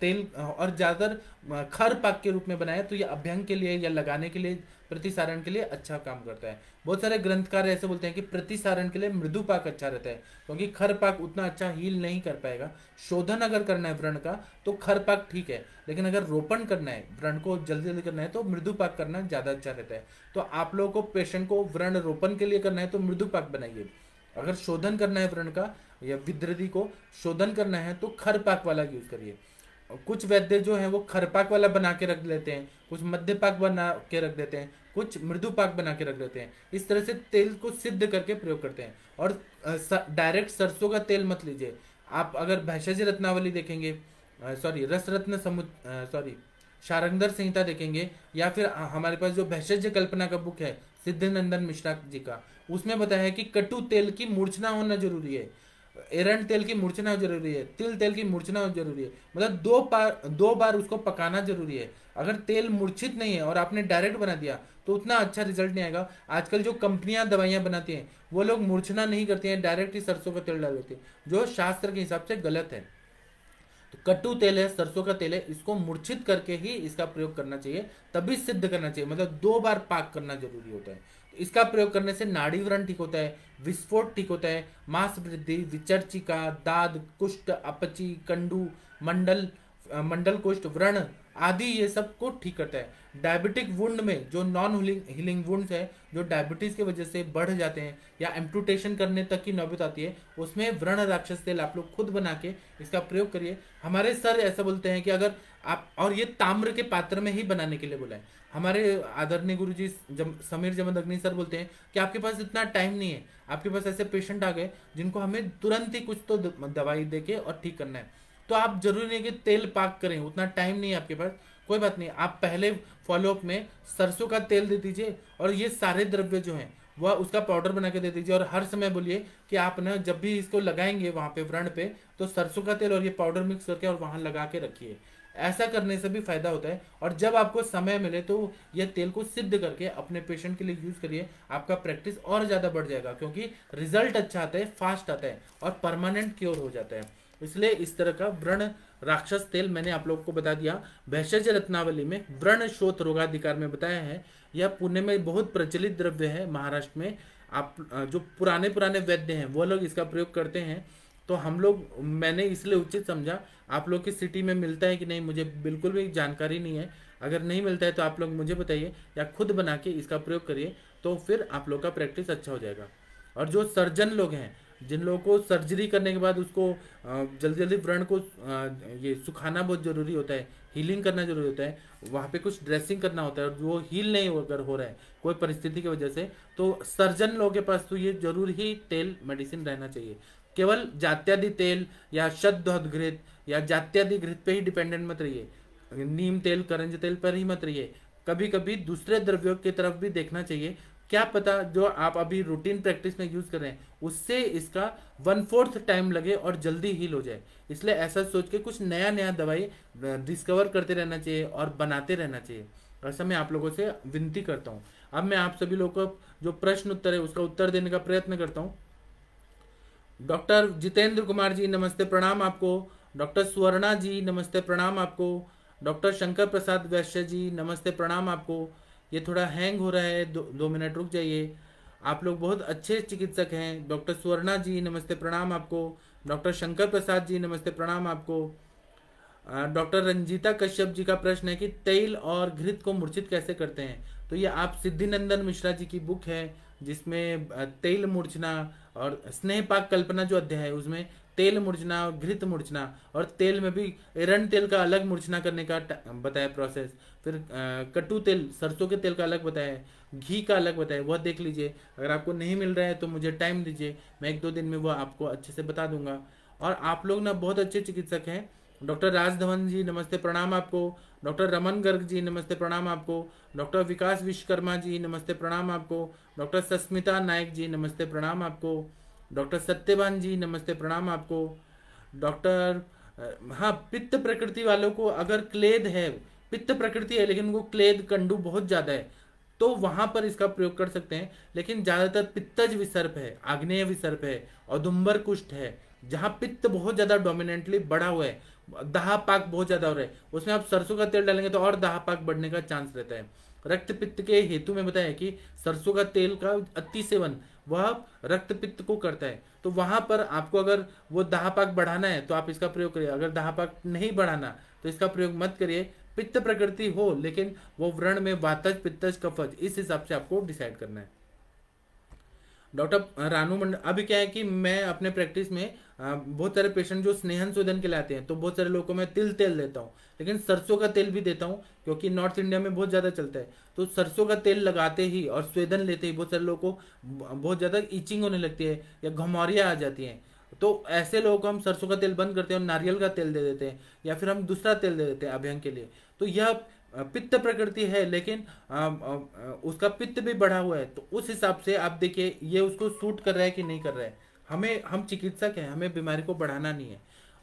तेल और ज़्यादातर खर पाक के रूप में बनाए तो ये अभ्यंग के लिए या लगाने के लिए प्रतिसारण के लिए अच्छा काम करता है बहुत सारे ग्रंथकार ऐसे बोलते हैं कि प्रतिसारण के लिए मृदु पाक अच्छा रहता है क्योंकि खर पाक उतना अच्छा हील नहीं कर पाएगा शोधन अगर करना है व्रण का तो खर पाक ठीक है लेकिन अगर रोपण करना है व्रण को जल्दी जल्दी करना है तो मृदु पाक करना ज़्यादा अच्छा रहता है तो आप लोगों को पेशेंट को व्रण रोपण के लिए करना है तो मृदु पाक बनाइए अगर शोधन करना है व्रण का या विद्रदी को शोधन करना है तो खर पाक वाला यूज़ करिए कुछ वैद्य जो है वो खरपाक वाला बना के रख लेते हैं कुछ मध्यपाक बना के रख देते हैं कुछ मृदु पाक बना के रख लेते हैं इस तरह से तेल को सिद्ध करके प्रयोग करते हैं और डायरेक्ट सरसों का तेल मत लीजिए आप अगर भैषज रत्नावली देखेंगे सॉरी रस रत्न समुद्र सॉरी शारंगदर संहिता देखेंगे या फिर हमारे पास जो भैसज कल्पना का बुक है सिद्ध नंदन मिश्रा जी का उसमें बताया है कि कटु तेल की मूर्छना होना जरूरी है एरन तेल की मूर्छना जरूरी है तिल तेल की मूर्छना जरूरी है मतलब दो बार दो बार उसको पकाना जरूरी है अगर तेल मूर्छित नहीं है और आपने डायरेक्ट बना दिया तो उतना अच्छा रिजल्ट नहीं आएगा आजकल जो कंपनियां दवाइयां बनाती हैं वो लोग मूर्छना नहीं करते हैं डायरेक्ट ही सरसों का तेल डाल देते हैं जो शास्त्र के हिसाब से गलत है तो कट्टू तेल है सरसों का तेल है इसको मूर्छित करके ही इसका प्रयोग करना चाहिए तभी सिद्ध करना चाहिए मतलब दो बार पाक करना जरूरी होता है इसका प्रयोग करने से नाड़ी व्रण ठीक होता है विस्फोट ठीक होता है मांस वृद्धि विचर्चिका दाद कुष्ठ अपची कंडू मंडल मंडल कुष्ठ व्रण आदि ये सब को ठीक करता है डायबिटिक वुंड में जो नॉन हीलिंग हीलिंग है जो डायबिटीज की वजह से बढ़ जाते हैं या एम्पूटेशन करने तक की नौबत आती है उसमें व्रण राक्षस तेल आप लोग खुद बना के इसका प्रयोग करिए हमारे सर ऐसा बोलते हैं कि अगर आप और ये ताम्र के पात्र में ही बनाने के लिए बोला है हमारे आदरणीय गुरु जी जम, समीर जमन अग्नि सर बोलते हैं कि आपके पास इतना टाइम नहीं है आपके पास ऐसे पेशेंट आ गए जिनको हमें तुरंत ही कुछ तो दवाई दे के और ठीक करना है तो आप जरूरी नहीं कि तेल पाक करें उतना टाइम नहीं आपके पास कोई बात नहीं आप पहले फॉलोअप में सरसों का तेल दे दीजिए और ये सारे द्रव्य जो हैं वह उसका पाउडर बना के दे दीजिए और हर समय बोलिए कि आप ना जब भी इसको लगाएंगे वहाँ पे व्रण पे तो सरसों का तेल और ये पाउडर मिक्स करके और वहाँ लगा के रखिए ऐसा करने से भी फायदा होता है और जब आपको समय मिले तो यह तेल को सिद्ध करके अपने पेशेंट के लिए यूज करिए आपका प्रैक्टिस और ज़्यादा बढ़ जाएगा क्योंकि रिजल्ट अच्छा आता है फास्ट आता है और परमानेंट क्योर हो जाता है इसलिए इस तरह का व्रण राक्षस तेल मैंने आप लोग को बता दिया भैषज रत्नावली में व्रण श्रोत रोगाधिकार में बताया है यह पुणे में बहुत प्रचलित द्रव्य है महाराष्ट्र में आप जो पुराने पुराने वैद्य हैं वो लोग इसका प्रयोग करते हैं तो हम लोग मैंने इसलिए उचित समझा आप लोग की सिटी में मिलता है कि नहीं मुझे बिल्कुल भी जानकारी नहीं है अगर नहीं मिलता है तो आप लोग मुझे बताइए या खुद बना के इसका प्रयोग करिए तो फिर आप लोग का प्रैक्टिस अच्छा हो जाएगा और जो सर्जन लोग हैं जिन लोगों को सर्जरी करने के बाद उसको जल्दी जल्दी व्रण को ये सुखाना बहुत ज़रूरी होता है हीलिंग करना जरूरी होता है वहाँ पे कुछ ड्रेसिंग करना होता है और वो हील नहीं अगर हो रहा है कोई परिस्थिति की वजह से तो सर्जन लोगों के पास तो ये जरूर ही तेल मेडिसिन रहना चाहिए केवल जात्यादि तेल या शब्दोदघृत या जात्यादि घृत पे ही डिपेंडेंट मत रहिए नीम तेल करंज तेल पर ही मत रहिए कभी कभी दूसरे द्रव्यों की तरफ भी देखना चाहिए क्या पता जो आप अभी रूटीन प्रैक्टिस में यूज़ कर रहे हैं उससे इसका वन फोर्थ टाइम लगे और जल्दी हील हो जाए इसलिए ऐसा सोच के कुछ नया नया दवाई डिस्कवर करते रहना चाहिए और बनाते रहना चाहिए ऐसा मैं आप लोगों से विनती करता हूँ अब मैं आप सभी लोगों को जो प्रश्न उत्तर है उसका उत्तर देने का प्रयत्न करता हूँ डॉक्टर जितेंद्र कुमार जी नमस्ते प्रणाम आपको डॉक्टर स्वर्णा जी नमस्ते प्रणाम आपको डॉक्टर शंकर प्रसाद वैश्य जी नमस्ते प्रणाम आपको ये थोड़ा हैंग हो रहा है दो, दो मिनट रुक जाइए आप लोग बहुत अच्छे चिकित्सक हैं डॉक्टर सुवर्णा जी नमस्ते प्रणाम आपको डॉक्टर शंकर प्रसाद जी नमस्ते प्रणाम आपको डॉक्टर रंजीता कश्यप जी का प्रश्न है कि तेल और घृत को मूर्छित कैसे करते हैं तो ये आप सिद्धिनंदन मिश्रा जी की बुक है जिसमें तेल मूर्छना और स्नेह पाक कल्पना जो अध्याय है उसमें तेल मुरझना और घृत मुरझना और तेल में भी एरन तेल का अलग मुरझना करने का बताया प्रोसेस फिर कटु तेल सरसों के तेल का अलग बताया घी का अलग बताया वह देख लीजिए अगर आपको नहीं मिल रहा है तो मुझे टाइम दीजिए मैं एक दो दिन में वह आपको अच्छे से बता दूंगा और आप लोग ना बहुत अच्छे चिकित्सक हैं डॉक्टर राज धवन जी नमस्ते प्रणाम आपको डॉक्टर रमन गर्ग जी नमस्ते प्रणाम आपको डॉक्टर विकास विश्वकर्मा जी नमस्ते प्रणाम आपको डॉक्टर सस्मिता नायक जी नमस्ते प्रणाम आपको डॉक्टर सत्यवान जी नमस्ते प्रणाम आपको डॉक्टर हाँ पित्त प्रकृति वालों को अगर क्लेद है पित्त प्रकृति है लेकिन उनको क्लेद कंडू बहुत ज़्यादा है तो वहां पर इसका प्रयोग कर सकते हैं लेकिन ज़्यादातर पित्तज विसर्प है आग्नेय विसर्प है औदुम्बर कुष्ठ है जहाँ पित्त बहुत ज़्यादा डोमिनेंटली बढ़ा हुआ है दहा पाक बहुत ज़्यादा हो रहा है उसमें आप सरसों का तेल डालेंगे तो और दहा पाक बढ़ने का चांस रहता है रक्त पित्त के हेतु में बताया कि सरसों का तेल का अति सेवन वह रक्त पित्त को करता है तो वहां पर आपको अगर वो दहापाक बढ़ाना है तो आप इसका प्रयोग करिए अगर दहापाक नहीं बढ़ाना तो इसका प्रयोग मत करिए पित्त प्रकृति हो लेकिन वो व्रण में वातज पित्तज कफज इस हिसाब से आपको डिसाइड करना है डॉक्टर रानू मंडल अभी क्या है कि मैं अपने प्रैक्टिस में बहुत सारे पेशेंट जो स्नेहन शोधन के लाते हैं तो बहुत सारे लोगों को मैं तिल तेल देता हूँ लेकिन सरसों का तेल भी देता हूँ क्योंकि नॉर्थ इंडिया में बहुत ज़्यादा चलता है तो सरसों का तेल लगाते ही और स्वेदन लेते ही बहुत सारे लोगों को बहुत ज़्यादा इचिंग होने लगती है या घमौरियाँ आ जाती हैं तो ऐसे लोगों को हम सरसों का तेल बंद करते हैं और नारियल का तेल दे देते हैं या फिर हम दूसरा तेल दे देते हैं अभियंग के लिए तो यह पित्त प्रकृति है लेकिन उसका पित्त भी बढ़ा हुआ है तो उस हिसाब से आप देखिए ये उसको सूट कर रहा है कि नहीं कर रहा है हमें हम चिकित्सक हैं हमें बीमारी को बढ़ाना नहीं है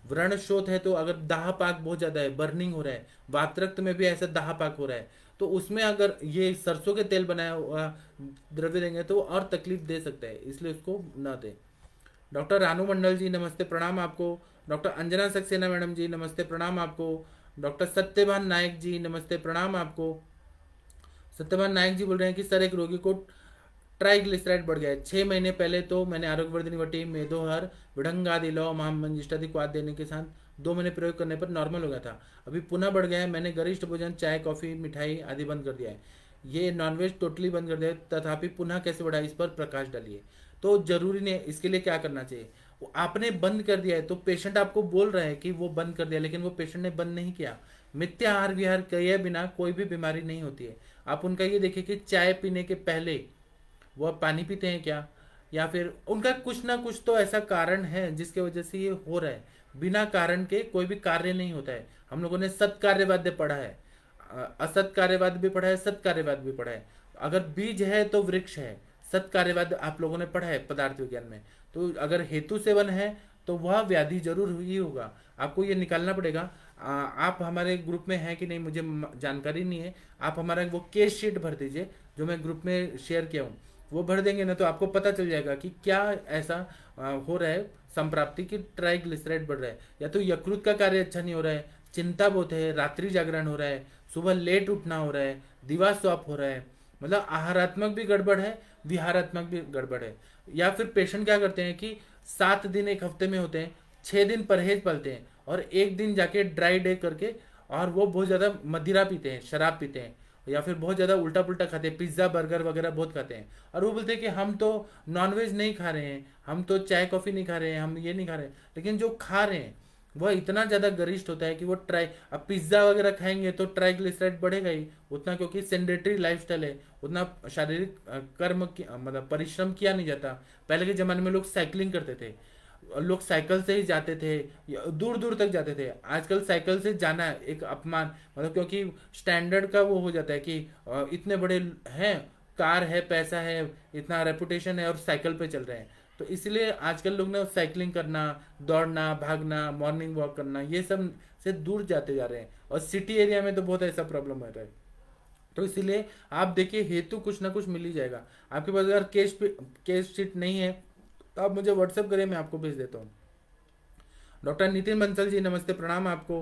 व्रण शोध है तो अगर दाह पाक बहुत ज़्यादा है बर्निंग हो रहा है वातरक्त में भी ऐसा दाह पाक हो रहा है तो उसमें अगर ये सरसों के तेल बनाया हुआ द्रव्य देंगे तो और तकलीफ दे सकता है इसलिए उसको ना दें डॉक्टर रानू मंडल जी नमस्ते प्रणाम आपको डॉक्टर अंजना सक्सेना मैडम जी नमस्ते प्रणाम आपको डॉक्टर सत्यभान नायक जी नमस्ते प्रणाम आपको सत्यभान नायक जी बोल रहे हैं कि सर एक रोगी को ट्राइग्लिसराइड बढ़ गया है छह महीने पहले तो मैंने आरोग्यवर्धन वटी मेदोहर विडंगादी लौ महामंजिष्टादि आदि देने के साथ दो महीने प्रयोग करने पर नॉर्मल हो गया था अभी पुनः बढ़ गया है मैंने गरिष्ठ भोजन चाय कॉफ़ी मिठाई आदि बंद कर दिया है ये नॉनवेज टोटली बंद कर दिया तथापि पुनः कैसे बढ़ा इस पर प्रकाश डालिए तो जरूरी नहीं इसके लिए क्या करना चाहिए आपने बंद कर दिया है तो पेशेंट आपको बोल रहा है कि वो बंद कर दिया लेकिन वो पेशेंट ने बंद नहीं किया मित्य आहार विहार किए बिना कोई भी बीमारी नहीं होती है आप उनका ये देखिए कि चाय पीने के पहले वो अब पानी पीते हैं क्या या फिर उनका कुछ ना कुछ तो ऐसा कारण है जिसके वजह से ये हो रहा है बिना कारण के कोई भी कार्य नहीं होता है हम लोगों ने सत्कार्यवाद पढ़ा है असत कार्यवाद भी पढ़ा है सत्कार्यवाद भी पढ़ा है अगर बीज है तो वृक्ष है सत्कार्यवाद आप लोगों ने पढ़ा है पदार्थ विज्ञान में तो अगर हेतु सेवन है तो वह व्याधि जरूर ही होगा आपको ये निकालना पड़ेगा आ, आप हमारे ग्रुप में हैं कि नहीं मुझे जानकारी नहीं है आप हमारा वो केस शीट भर दीजिए जो मैं ग्रुप में शेयर किया हूँ वो भर देंगे ना तो आपको पता चल जाएगा कि क्या ऐसा हो रहा है संप्राप्ति की ट्राइग्लिसराइड बढ़ रहा है या तो यकृत का कार्य अच्छा नहीं हो रहा है चिंता बहुत है रात्रि जागरण हो रहा है सुबह लेट उठना हो रहा है दिवा स्वाप हो रहा है मतलब आहारात्मक भी गड़बड़ है विहारात्मक भी गड़बड़ है या फिर पेशेंट क्या करते हैं कि सात दिन एक हफ्ते में होते हैं छः दिन परहेज पलते हैं और एक दिन जाके ड्राई डे करके और वो बहुत ज़्यादा मदिरा पीते हैं शराब पीते हैं या फिर बहुत ज़्यादा उल्टा पुल्टा खाते हैं पिज़्ज़ा बर्गर वगैरह बहुत खाते हैं और वो बोलते हैं कि हम तो नॉनवेज नहीं खा रहे हैं हम तो चाय कॉफ़ी नहीं खा रहे हैं हम ये नहीं खा रहे लेकिन जो खा रहे हैं वह इतना ज़्यादा गरिष्ठ होता है कि वो ट्राई अब पिज्ज़ा वगैरह खाएंगे तो ट्राइग्लिसराइड बढ़ेगा ही उतना क्योंकि सेंडेटरी लाइफ है उतना शारीरिक कर्म मतलब परिश्रम किया नहीं जाता पहले के ज़माने में लोग साइकिलिंग करते थे लोग साइकिल से ही जाते थे दूर दूर तक जाते थे आजकल साइकिल से जाना एक अपमान मतलब क्योंकि स्टैंडर्ड का वो हो जाता है कि इतने बड़े हैं कार है पैसा है इतना रेपुटेशन है और साइकिल पे चल रहे हैं तो इसलिए आजकल लोग ना साइकिलिंग करना दौड़ना भागना मॉर्निंग वॉक करना ये सब से दूर जाते जा रहे हैं और सिटी एरिया में तो बहुत ऐसा प्रॉब्लम हो रहा है तो इसीलिए आप देखिए हेतु कुछ ना कुछ मिल ही जाएगा आपके पास अगर कैश कैश सीट नहीं है तो आप मुझे व्हाट्सअप करें मैं आपको भेज देता हूँ डॉक्टर नितिन बंसल जी नमस्ते प्रणाम आपको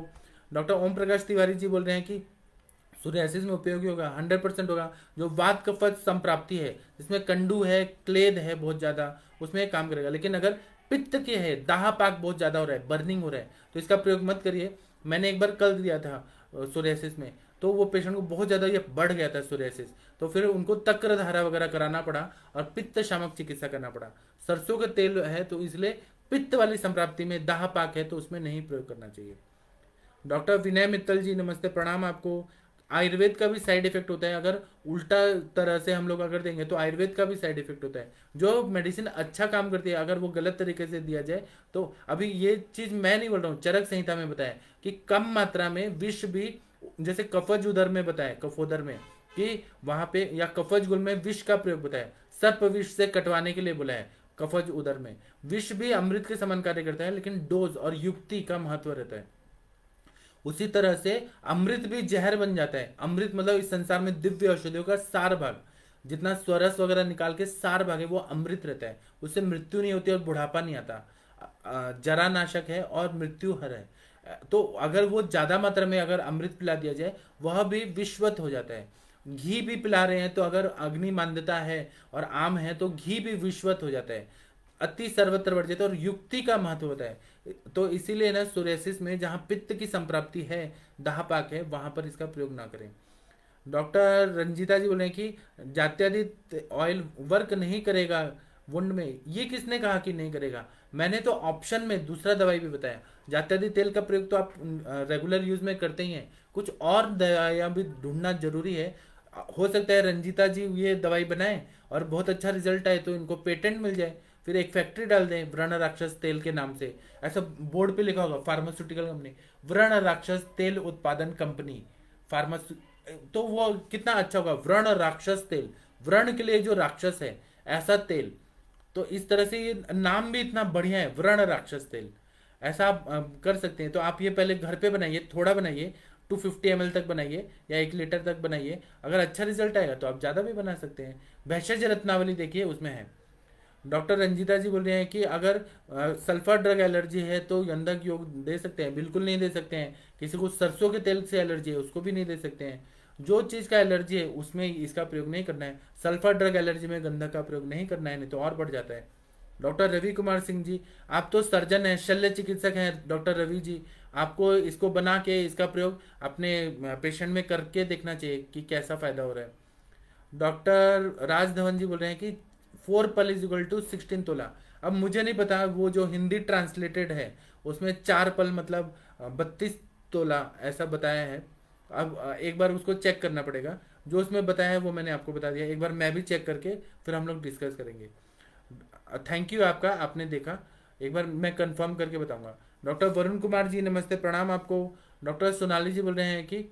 डॉक्टर ओम प्रकाश तिवारी जी बोल रहे हैं कि सूर्य सूर्यासिस में उपयोगी होगा हंड्रेड परसेंट होगा जो वात कफत संप्राप्ति है जिसमें कंडू है क्लेद है बहुत ज़्यादा उसमें काम करेगा लेकिन अगर पित्त के है दाह पाक बहुत ज़्यादा हो रहा है बर्निंग हो रहा है तो इसका प्रयोग मत करिए मैंने एक बार कल दिया था सोरेसिस में तो वो पेशेंट को बहुत ज़्यादा ये बढ़ गया था सोरेसिस तो फिर उनको तक्र धारा वगैरह कराना पड़ा और पित्त शामक चिकित्सा करना पड़ा सरसों का तेल है तो इसलिए पित्त वाली संप्राप्ति में दाह पाक है तो उसमें नहीं प्रयोग करना चाहिए डॉक्टर विनय मित्तल जी नमस्ते प्रणाम आपको आयुर्वेद का भी साइड इफेक्ट होता है अगर उल्टा तरह से हम लोग अगर देंगे तो आयुर्वेद का भी साइड इफेक्ट होता है जो मेडिसिन अच्छा काम करती है अगर वो गलत तरीके से दिया जाए तो अभी ये चीज़ मैं नहीं बोल रहा हूँ चरक संहिता में बताया कि कम मात्रा में विष भी जैसे कफज उधर में बताया कफोदर में कि वहां पे या कफज गुल में विष का प्रयोग बताया सर्प विष से कटवाने के लिए बोला है कफज उधर में विष भी अमृत के समान कार्य करता है लेकिन डोज और युक्ति का महत्व रहता है उसी तरह से अमृत भी जहर बन जाता है अमृत मतलब इस संसार में दिव्य औषधियों का सार भाग जितना स्वरस वगैरह निकाल के सार भाग है वो अमृत रहता है उससे मृत्यु नहीं होती और बुढ़ापा नहीं आता जरा नाशक है और मृत्यु हर है तो अगर वो ज़्यादा मात्रा में अगर अमृत पिला दिया जाए वह भी विश्वत हो जाता है घी भी पिला रहे हैं तो अगर अग्नि मान्यता है और आम है तो घी भी विश्वत हो जाता है अति सर्वत्र बढ़ जाता है और युक्ति का महत्व होता है तो इसीलिए ना सूर्यसिस में जहाँ पित्त की संप्राप्ति है पाक है वहां पर इसका प्रयोग ना करें डॉक्टर रंजीता जी बोले कि जात्यादित ऑयल वर्क नहीं करेगा वुंड में ये किसने कहा कि नहीं करेगा मैंने तो ऑप्शन में दूसरा दवाई भी बताया जात्यादि तेल का प्रयोग तो आप रेगुलर यूज में करते ही हैं कुछ और दवाइयाँ भी ढूंढना जरूरी है हो सकता है रंजीता जी ये दवाई बनाएं और बहुत अच्छा रिजल्ट आए तो इनको पेटेंट मिल जाए फिर एक फैक्ट्री डाल दें व्रण राक्षस तेल के नाम से ऐसा बोर्ड पे लिखा होगा फार्मास्यूटिकल कंपनी व्रण राक्षस तेल उत्पादन कंपनी फार्मास तो वो कितना अच्छा होगा व्रण राक्षस तेल व्रण के लिए जो राक्षस है ऐसा तेल तो इस तरह से ये नाम भी इतना बढ़िया है व्रण राक्षस तेल ऐसा आप कर सकते हैं तो आप ये पहले घर पे बनाइए थोड़ा बनाइए टू फिफ्टी एम तक बनाइए या एक लीटर तक बनाइए अगर अच्छा रिजल्ट आएगा तो आप ज़्यादा भी बना सकते हैं भैषज रत्नावली देखिए उसमें है डॉक्टर रंजीता जी बोल रहे हैं कि अगर सल्फर ड्रग एलर्जी है तो यंदक योग दे सकते हैं बिल्कुल नहीं दे सकते हैं किसी को सरसों के तेल से एलर्जी है उसको भी नहीं दे सकते हैं जो चीज़ का एलर्जी है उसमें इसका प्रयोग नहीं करना है सल्फर ड्रग एलर्जी में गंधक का प्रयोग नहीं करना है नहीं तो और बढ़ जाता है डॉक्टर रवि कुमार सिंह जी आप तो सर्जन हैं शल्य चिकित्सक हैं डॉक्टर रवि जी आपको इसको बना के इसका प्रयोग अपने पेशेंट में करके देखना चाहिए कि कैसा फ़ायदा हो रहा है डॉक्टर राज धवन जी बोल रहे हैं कि फोर पल इज इक्वल टू सिक्सटीन तोला अब मुझे नहीं पता वो जो हिंदी ट्रांसलेटेड है उसमें चार पल मतलब बत्तीस तोला ऐसा बताया है अब एक बार उसको चेक करना पड़ेगा जो उसमें बताया है वो मैंने आपको बता दिया एक बार मैं भी चेक करके फिर हम लोग डिस्कस करेंगे थैंक uh, यू आपका आपने देखा एक बार मैं कंफर्म करके बताऊंगा डॉक्टर वरुण कुमार जी नमस्ते प्रणाम आपको डॉक्टर सोनाली जी बोल रहे हैं कि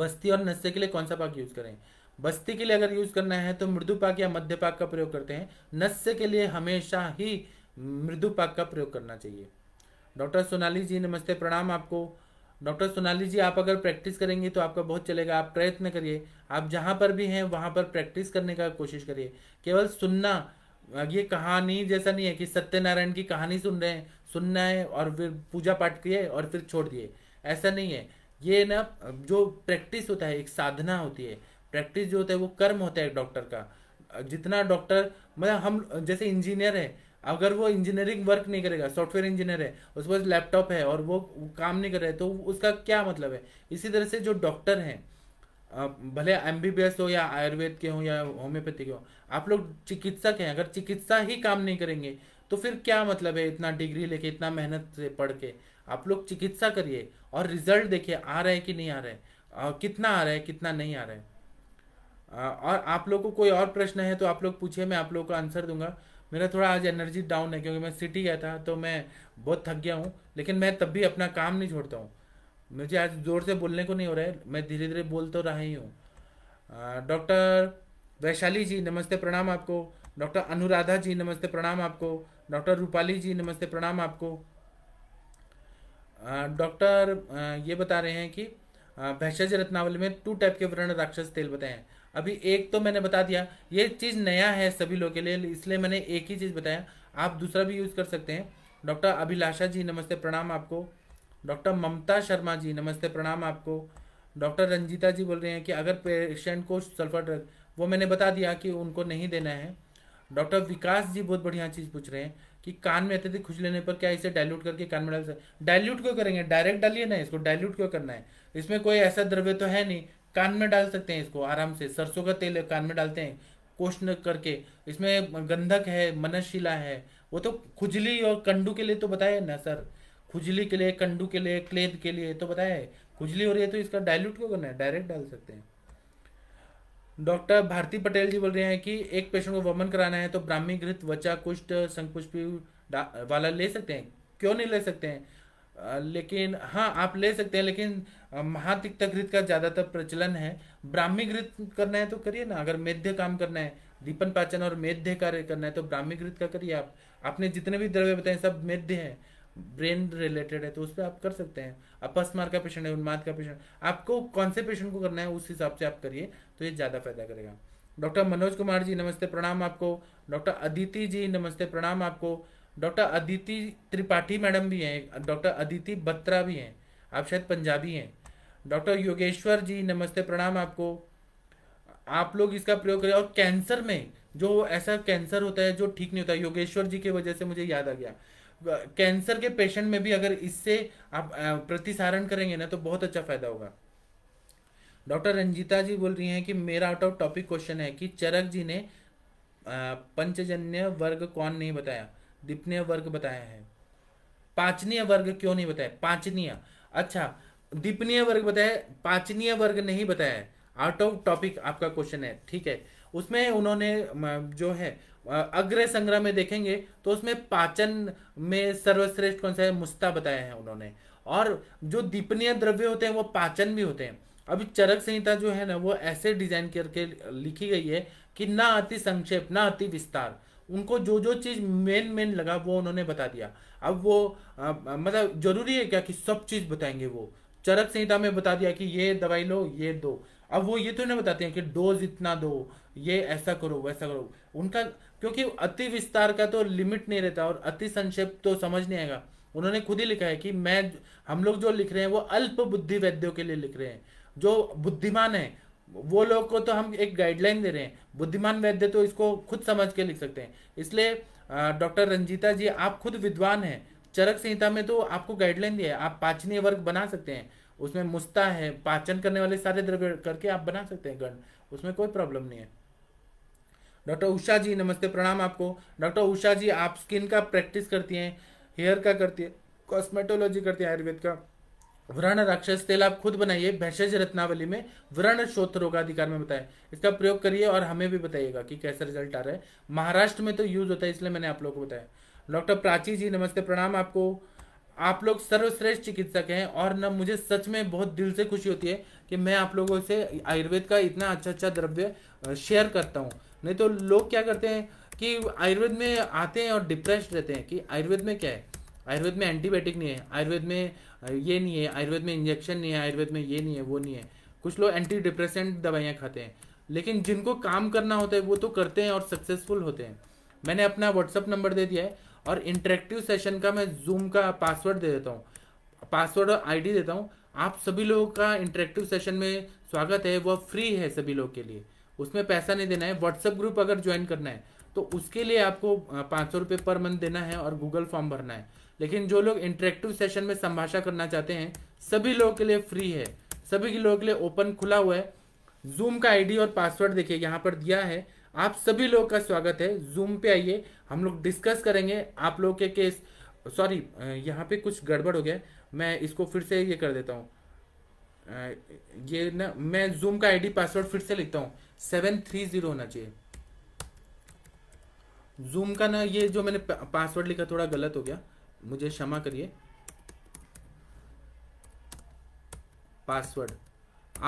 बस्ती और नशे के लिए कौन सा पाक यूज़ करें बस्ती के लिए अगर यूज़ करना है तो मृदु पाक या मध्य पाक का प्रयोग करते हैं नस्य के लिए हमेशा ही मृदु पाक का प्रयोग करना चाहिए डॉक्टर सोनाली जी नमस्ते प्रणाम आपको डॉक्टर सोनाली जी आप अगर प्रैक्टिस करेंगे तो आपका बहुत चलेगा आप प्रयत्न करिए आप जहां पर भी हैं वहां पर प्रैक्टिस करने का कोशिश करिए केवल सुनना ये कहानी जैसा नहीं है कि सत्यनारायण की कहानी सुन रहे हैं सुनना है और फिर पूजा पाठ किए और फिर छोड़ दिए ऐसा नहीं है ये ना जो प्रैक्टिस होता है एक साधना होती है प्रैक्टिस जो होता है वो कर्म होता है डॉक्टर का जितना डॉक्टर मतलब हम जैसे इंजीनियर है अगर वो इंजीनियरिंग वर्क नहीं करेगा सॉफ्टवेयर इंजीनियर है उसके पास लैपटॉप है और वो काम नहीं कर रहे तो उसका क्या मतलब है इसी तरह से जो डॉक्टर हैं भले एम हो या आयुर्वेद के हो या होम्योपैथी के हो आप लोग चिकित्सक हैं अगर चिकित्सा ही काम नहीं करेंगे तो फिर क्या मतलब है इतना डिग्री लेके इतना मेहनत से पढ़ के आप लोग चिकित्सा करिए और रिजल्ट देखिए आ रहे हैं कि नहीं आ रहे और कितना आ रहा है कितना नहीं आ रहा है और आप लोग को कोई और प्रश्न है तो आप लोग पूछिए मैं आप लोग को आंसर दूंगा मेरा थोड़ा आज एनर्जी डाउन है क्योंकि मैं सिटी गया था तो मैं बहुत थक गया हूँ लेकिन मैं तब भी अपना काम नहीं छोड़ता हूँ मुझे आज जोर से बोलने को नहीं हो रहा है मैं धीरे धीरे बोल तो रहा ही हूँ डॉक्टर वैशाली जी नमस्ते प्रणाम आपको डॉक्टर अनुराधा जी नमस्ते प्रणाम आपको डॉक्टर रूपाली जी नमस्ते प्रणाम आपको डॉक्टर ये बता रहे हैं कि भैषज रत्नावली में टू टाइप के वर्ण राक्षस तेल बताए हैं अभी एक तो मैंने बता दिया ये चीज़ नया है सभी लोग के लिए इसलिए मैंने एक ही चीज़ बताया आप दूसरा भी यूज़ कर सकते हैं डॉक्टर अभिलाषा जी नमस्ते प्रणाम आपको डॉक्टर ममता शर्मा जी नमस्ते प्रणाम आपको डॉक्टर रंजीता जी बोल रहे हैं कि अगर पेशेंट को सल्फर ड्रग वो मैंने बता दिया कि उनको नहीं देना है डॉक्टर विकास जी बहुत बढ़िया चीज़ पूछ रहे हैं कि कान में अत्यधिक खुज लेने पर क्या इसे डायल्यूट करके कान में डाल सकते डायल्यूट क्यों करेंगे डायरेक्ट डालिए ना इसको डायल्यूट क्यों करना है इसमें कोई ऐसा द्रव्य तो है नहीं कान में डाल सकते हैं इसको आराम से सरसों का तेल कान में डालते हैं कोष्ण करके इसमें गंधक है मनशिला है वो तो खुजली और कंडू के लिए तो बताया ना सर खुजली के लिए कंडू के लिए क्लेद के लिए तो बताया खुजली हो रही है तो इसका डायल्यूट क्यों करना है डायरेक्ट डाल सकते हैं डॉक्टर भारती पटेल जी बोल रहे हैं कि एक पेशेंट को वमन कराना है तो ब्राह्मी घृत वचा कुष्ठ संकुष्पी वाला ले सकते हैं क्यों नहीं ले सकते हैं लेकिन हाँ आप ले सकते हैं लेकिन महातिक्त घृत का ज़्यादातर प्रचलन है ब्राह्मी घृत करना है तो करिए ना अगर मेध्य काम करना है दीपन पाचन और मेध्य कार्य करना है तो ब्राह्मी घृत का करिए आप आपने जितने भी द्रव्य बताए सब मेध्य है ब्रेन रिलेटेड है तो उस पर आप कर सकते हैं अपस्मार का पेशेंट है उन्माद का पेशेंट आपको कौन से पेशेंट को करना है उस हिसाब से आप करिए तो ये ज़्यादा फायदा करेगा डॉक्टर मनोज कुमार जी नमस्ते प्रणाम आपको डॉक्टर अदिति जी नमस्ते प्रणाम आपको डॉक्टर अदिति त्रिपाठी मैडम भी हैं डॉक्टर अदिति बत्रा भी हैं आप शायद पंजाबी हैं डॉक्टर योगेश्वर जी नमस्ते प्रणाम आपको आप लोग इसका प्रयोग करें और कैंसर में जो ऐसा कैंसर होता है जो ठीक नहीं होता योगेश्वर जी की वजह से मुझे याद आ गया कैंसर के पेशेंट में भी अगर इससे आप प्रतिसारण करेंगे ना तो बहुत अच्छा फायदा होगा डॉक्टर रंजीता जी बोल रही हैं कि मेरा आउट ऑफ टॉपिक क्वेश्चन है कि चरक जी ने पंचजन्य वर्ग कौन नहीं बताया दीपनीय वर्ग बताया है पाचनीय वर्ग क्यों नहीं बताया पाचनीय अच्छा दीपनीय वर्ग बताया पाचनीय वर्ग नहीं बताया आउट ऑफ टॉपिक आपका क्वेश्चन है ठीक है उसमें उन्होंने जो है अग्र संग्रह में देखेंगे तो उसमें पाचन में सर्वश्रेष्ठ कौन सा है मुस्ता बताया है उन्होंने और जो दीपनीय द्रव्य होते हैं वो पाचन भी होते हैं अभी चरक संहिता जो है ना वो ऐसे डिजाइन करके लिखी गई है कि ना अति संक्षेप ना अति विस्तार उनको जो जो चीज मेन मेन लगा वो उन्होंने बता दिया अब वो आ, मतलब जरूरी है क्या कि सब चीज बताएंगे वो चरक संहिता में बता दिया कि ये दवाई लो ये दो अब वो ये तो नहीं बताते हैं कि डोज इतना दो ये ऐसा करो वैसा करो उनका क्योंकि अति विस्तार का तो लिमिट नहीं रहता और अति संक्षेप तो समझ नहीं आएगा उन्होंने खुद ही लिखा है कि मैं हम लोग जो लिख रहे हैं वो अल्प बुद्धि वैद्यों के लिए लिख रहे हैं जो बुद्धिमान है वो लोग को तो हम एक गाइडलाइन दे रहे हैं बुद्धिमान वैद्य तो इसको खुद समझ के लिख सकते हैं इसलिए डॉक्टर रंजीता जी आप खुद विद्वान हैं चरक संहिता में तो आपको गाइडलाइन दिया है आप पाचनीय वर्ग बना सकते हैं उसमें मुस्ता है पाचन करने वाले सारे द्रव्य करके आप बना सकते हैं गण उसमें कोई प्रॉब्लम नहीं है डॉक्टर उषा जी नमस्ते प्रणाम आपको डॉक्टर उषा जी आप स्किन का प्रैक्टिस करती हैं हेयर का करती है कॉस्मेटोलॉजी करती है आयुर्वेद का व्रण राक्षस तेल आप खुद बनाइए भैषज रत्नावली में व्रण श्रोत रोगाधिकार में बताएं इसका प्रयोग करिए और हमें भी बताइएगा कि कैसा रिजल्ट आ रहा है महाराष्ट्र में तो यूज होता है इसलिए मैंने आप लोग को बताया डॉक्टर प्राची जी नमस्ते प्रणाम आपको आप लोग सर्वश्रेष्ठ चिकित्सक हैं और न मुझे सच में बहुत दिल से खुशी होती है कि मैं आप लोगों से आयुर्वेद का इतना अच्छा अच्छा द्रव्य शेयर करता हूँ नहीं तो लोग क्या करते हैं कि आयुर्वेद में आते हैं और डिप्रेस्ड रहते हैं कि आयुर्वेद में क्या है आयुर्वेद में एंटीबायोटिक नहीं है आयुर्वेद में ये नहीं है आयुर्वेद में इंजेक्शन नहीं है आयुर्वेद में ये नहीं है वो नहीं है कुछ लोग एंटी डिप्रेसेंट दवाइयाँ खाते हैं लेकिन जिनको काम करना होता है वो तो करते हैं और सक्सेसफुल होते हैं मैंने अपना व्हाट्सअप नंबर दे दिया है और इंटरेक्टिव सेशन का मैं जूम का पासवर्ड दे देता हूँ पासवर्ड और आई देता हूँ आप सभी लोगों का इंटरेक्टिव सेशन में स्वागत है वह फ्री है सभी लोग के लिए उसमें पैसा नहीं देना है व्हाट्सअप ग्रुप अगर ज्वाइन करना है तो उसके लिए आपको पाँच सौ रुपये पर मंथ देना है और गूगल फॉर्म भरना है लेकिन जो लोग इंटरेक्टिव सेशन में संभाषा करना चाहते हैं सभी लोगों के लिए फ्री है सभी के लोगों के लिए ओपन खुला हुआ है जूम का आईडी और पासवर्ड देखिए यहाँ पर दिया है आप सभी लोगों का स्वागत है जूम पे आइए हम लोग डिस्कस करेंगे आप लोग के केस सॉरी यहाँ पे कुछ गड़बड़ हो गया मैं इसको फिर से ये कर देता हूँ ये ना मैं जूम का आईडी पासवर्ड फिर से लिखता हूँ सेवन थ्री जीरो होना चाहिए जूम का ना ये जो मैंने पासवर्ड लिखा थोड़ा गलत हो गया मुझे क्षमा करिए पासवर्ड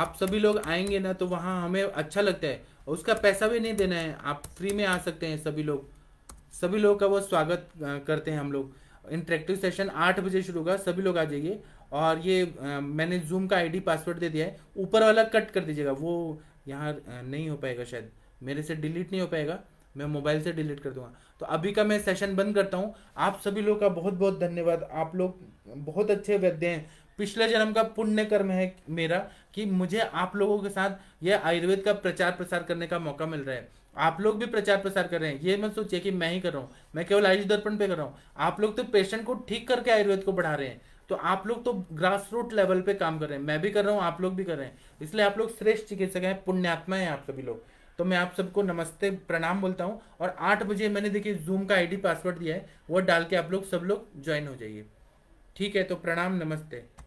आप सभी लोग आएंगे ना तो वहां हमें अच्छा लगता है और उसका पैसा भी नहीं देना है आप फ्री में आ सकते हैं सभी लोग सभी लोग का वो स्वागत करते हैं हम लोग इंटरेक्टिव सेशन आठ बजे शुरू होगा सभी लोग आ जाइए और ये आ, मैंने जूम का आईडी पासवर्ड दे दिया है ऊपर वाला कट कर दीजिएगा वो यहाँ नहीं हो पाएगा शायद मेरे से डिलीट नहीं हो पाएगा मैं मोबाइल से डिलीट कर दूंगा तो अभी का मैं सेशन बंद करता हूँ आप सभी लोग का बहुत बहुत धन्यवाद आप लोग बहुत अच्छे वैद्य हैं पिछले जन्म का पुण्य कर्म है मेरा कि मुझे आप लोगों के साथ यह आयुर्वेद का प्रचार प्रसार करने का मौका मिल रहा है आप लोग भी प्रचार प्रसार कर रहे हैं ये मत सोचिए कि मैं ही कर रहा हूँ मैं केवल आयुष दर्पण पे कर रहा हूँ आप लोग तो पेशेंट को ठीक करके आयुर्वेद को बढ़ा रहे हैं तो आप लोग तो ग्रास रूट लेवल पे काम कर रहे हैं मैं भी कर रहा हूँ आप लोग भी कर रहे हैं इसलिए आप लोग श्रेष्ठ चिकित्सक हैं पुण्यात्मा हैं आप सभी लोग तो मैं आप सबको नमस्ते प्रणाम बोलता हूँ और आठ बजे मैंने देखिए जूम का आईडी पासवर्ड दिया है वो डाल के आप लोग सब लोग ज्वाइन हो जाइए ठीक है तो प्रणाम नमस्ते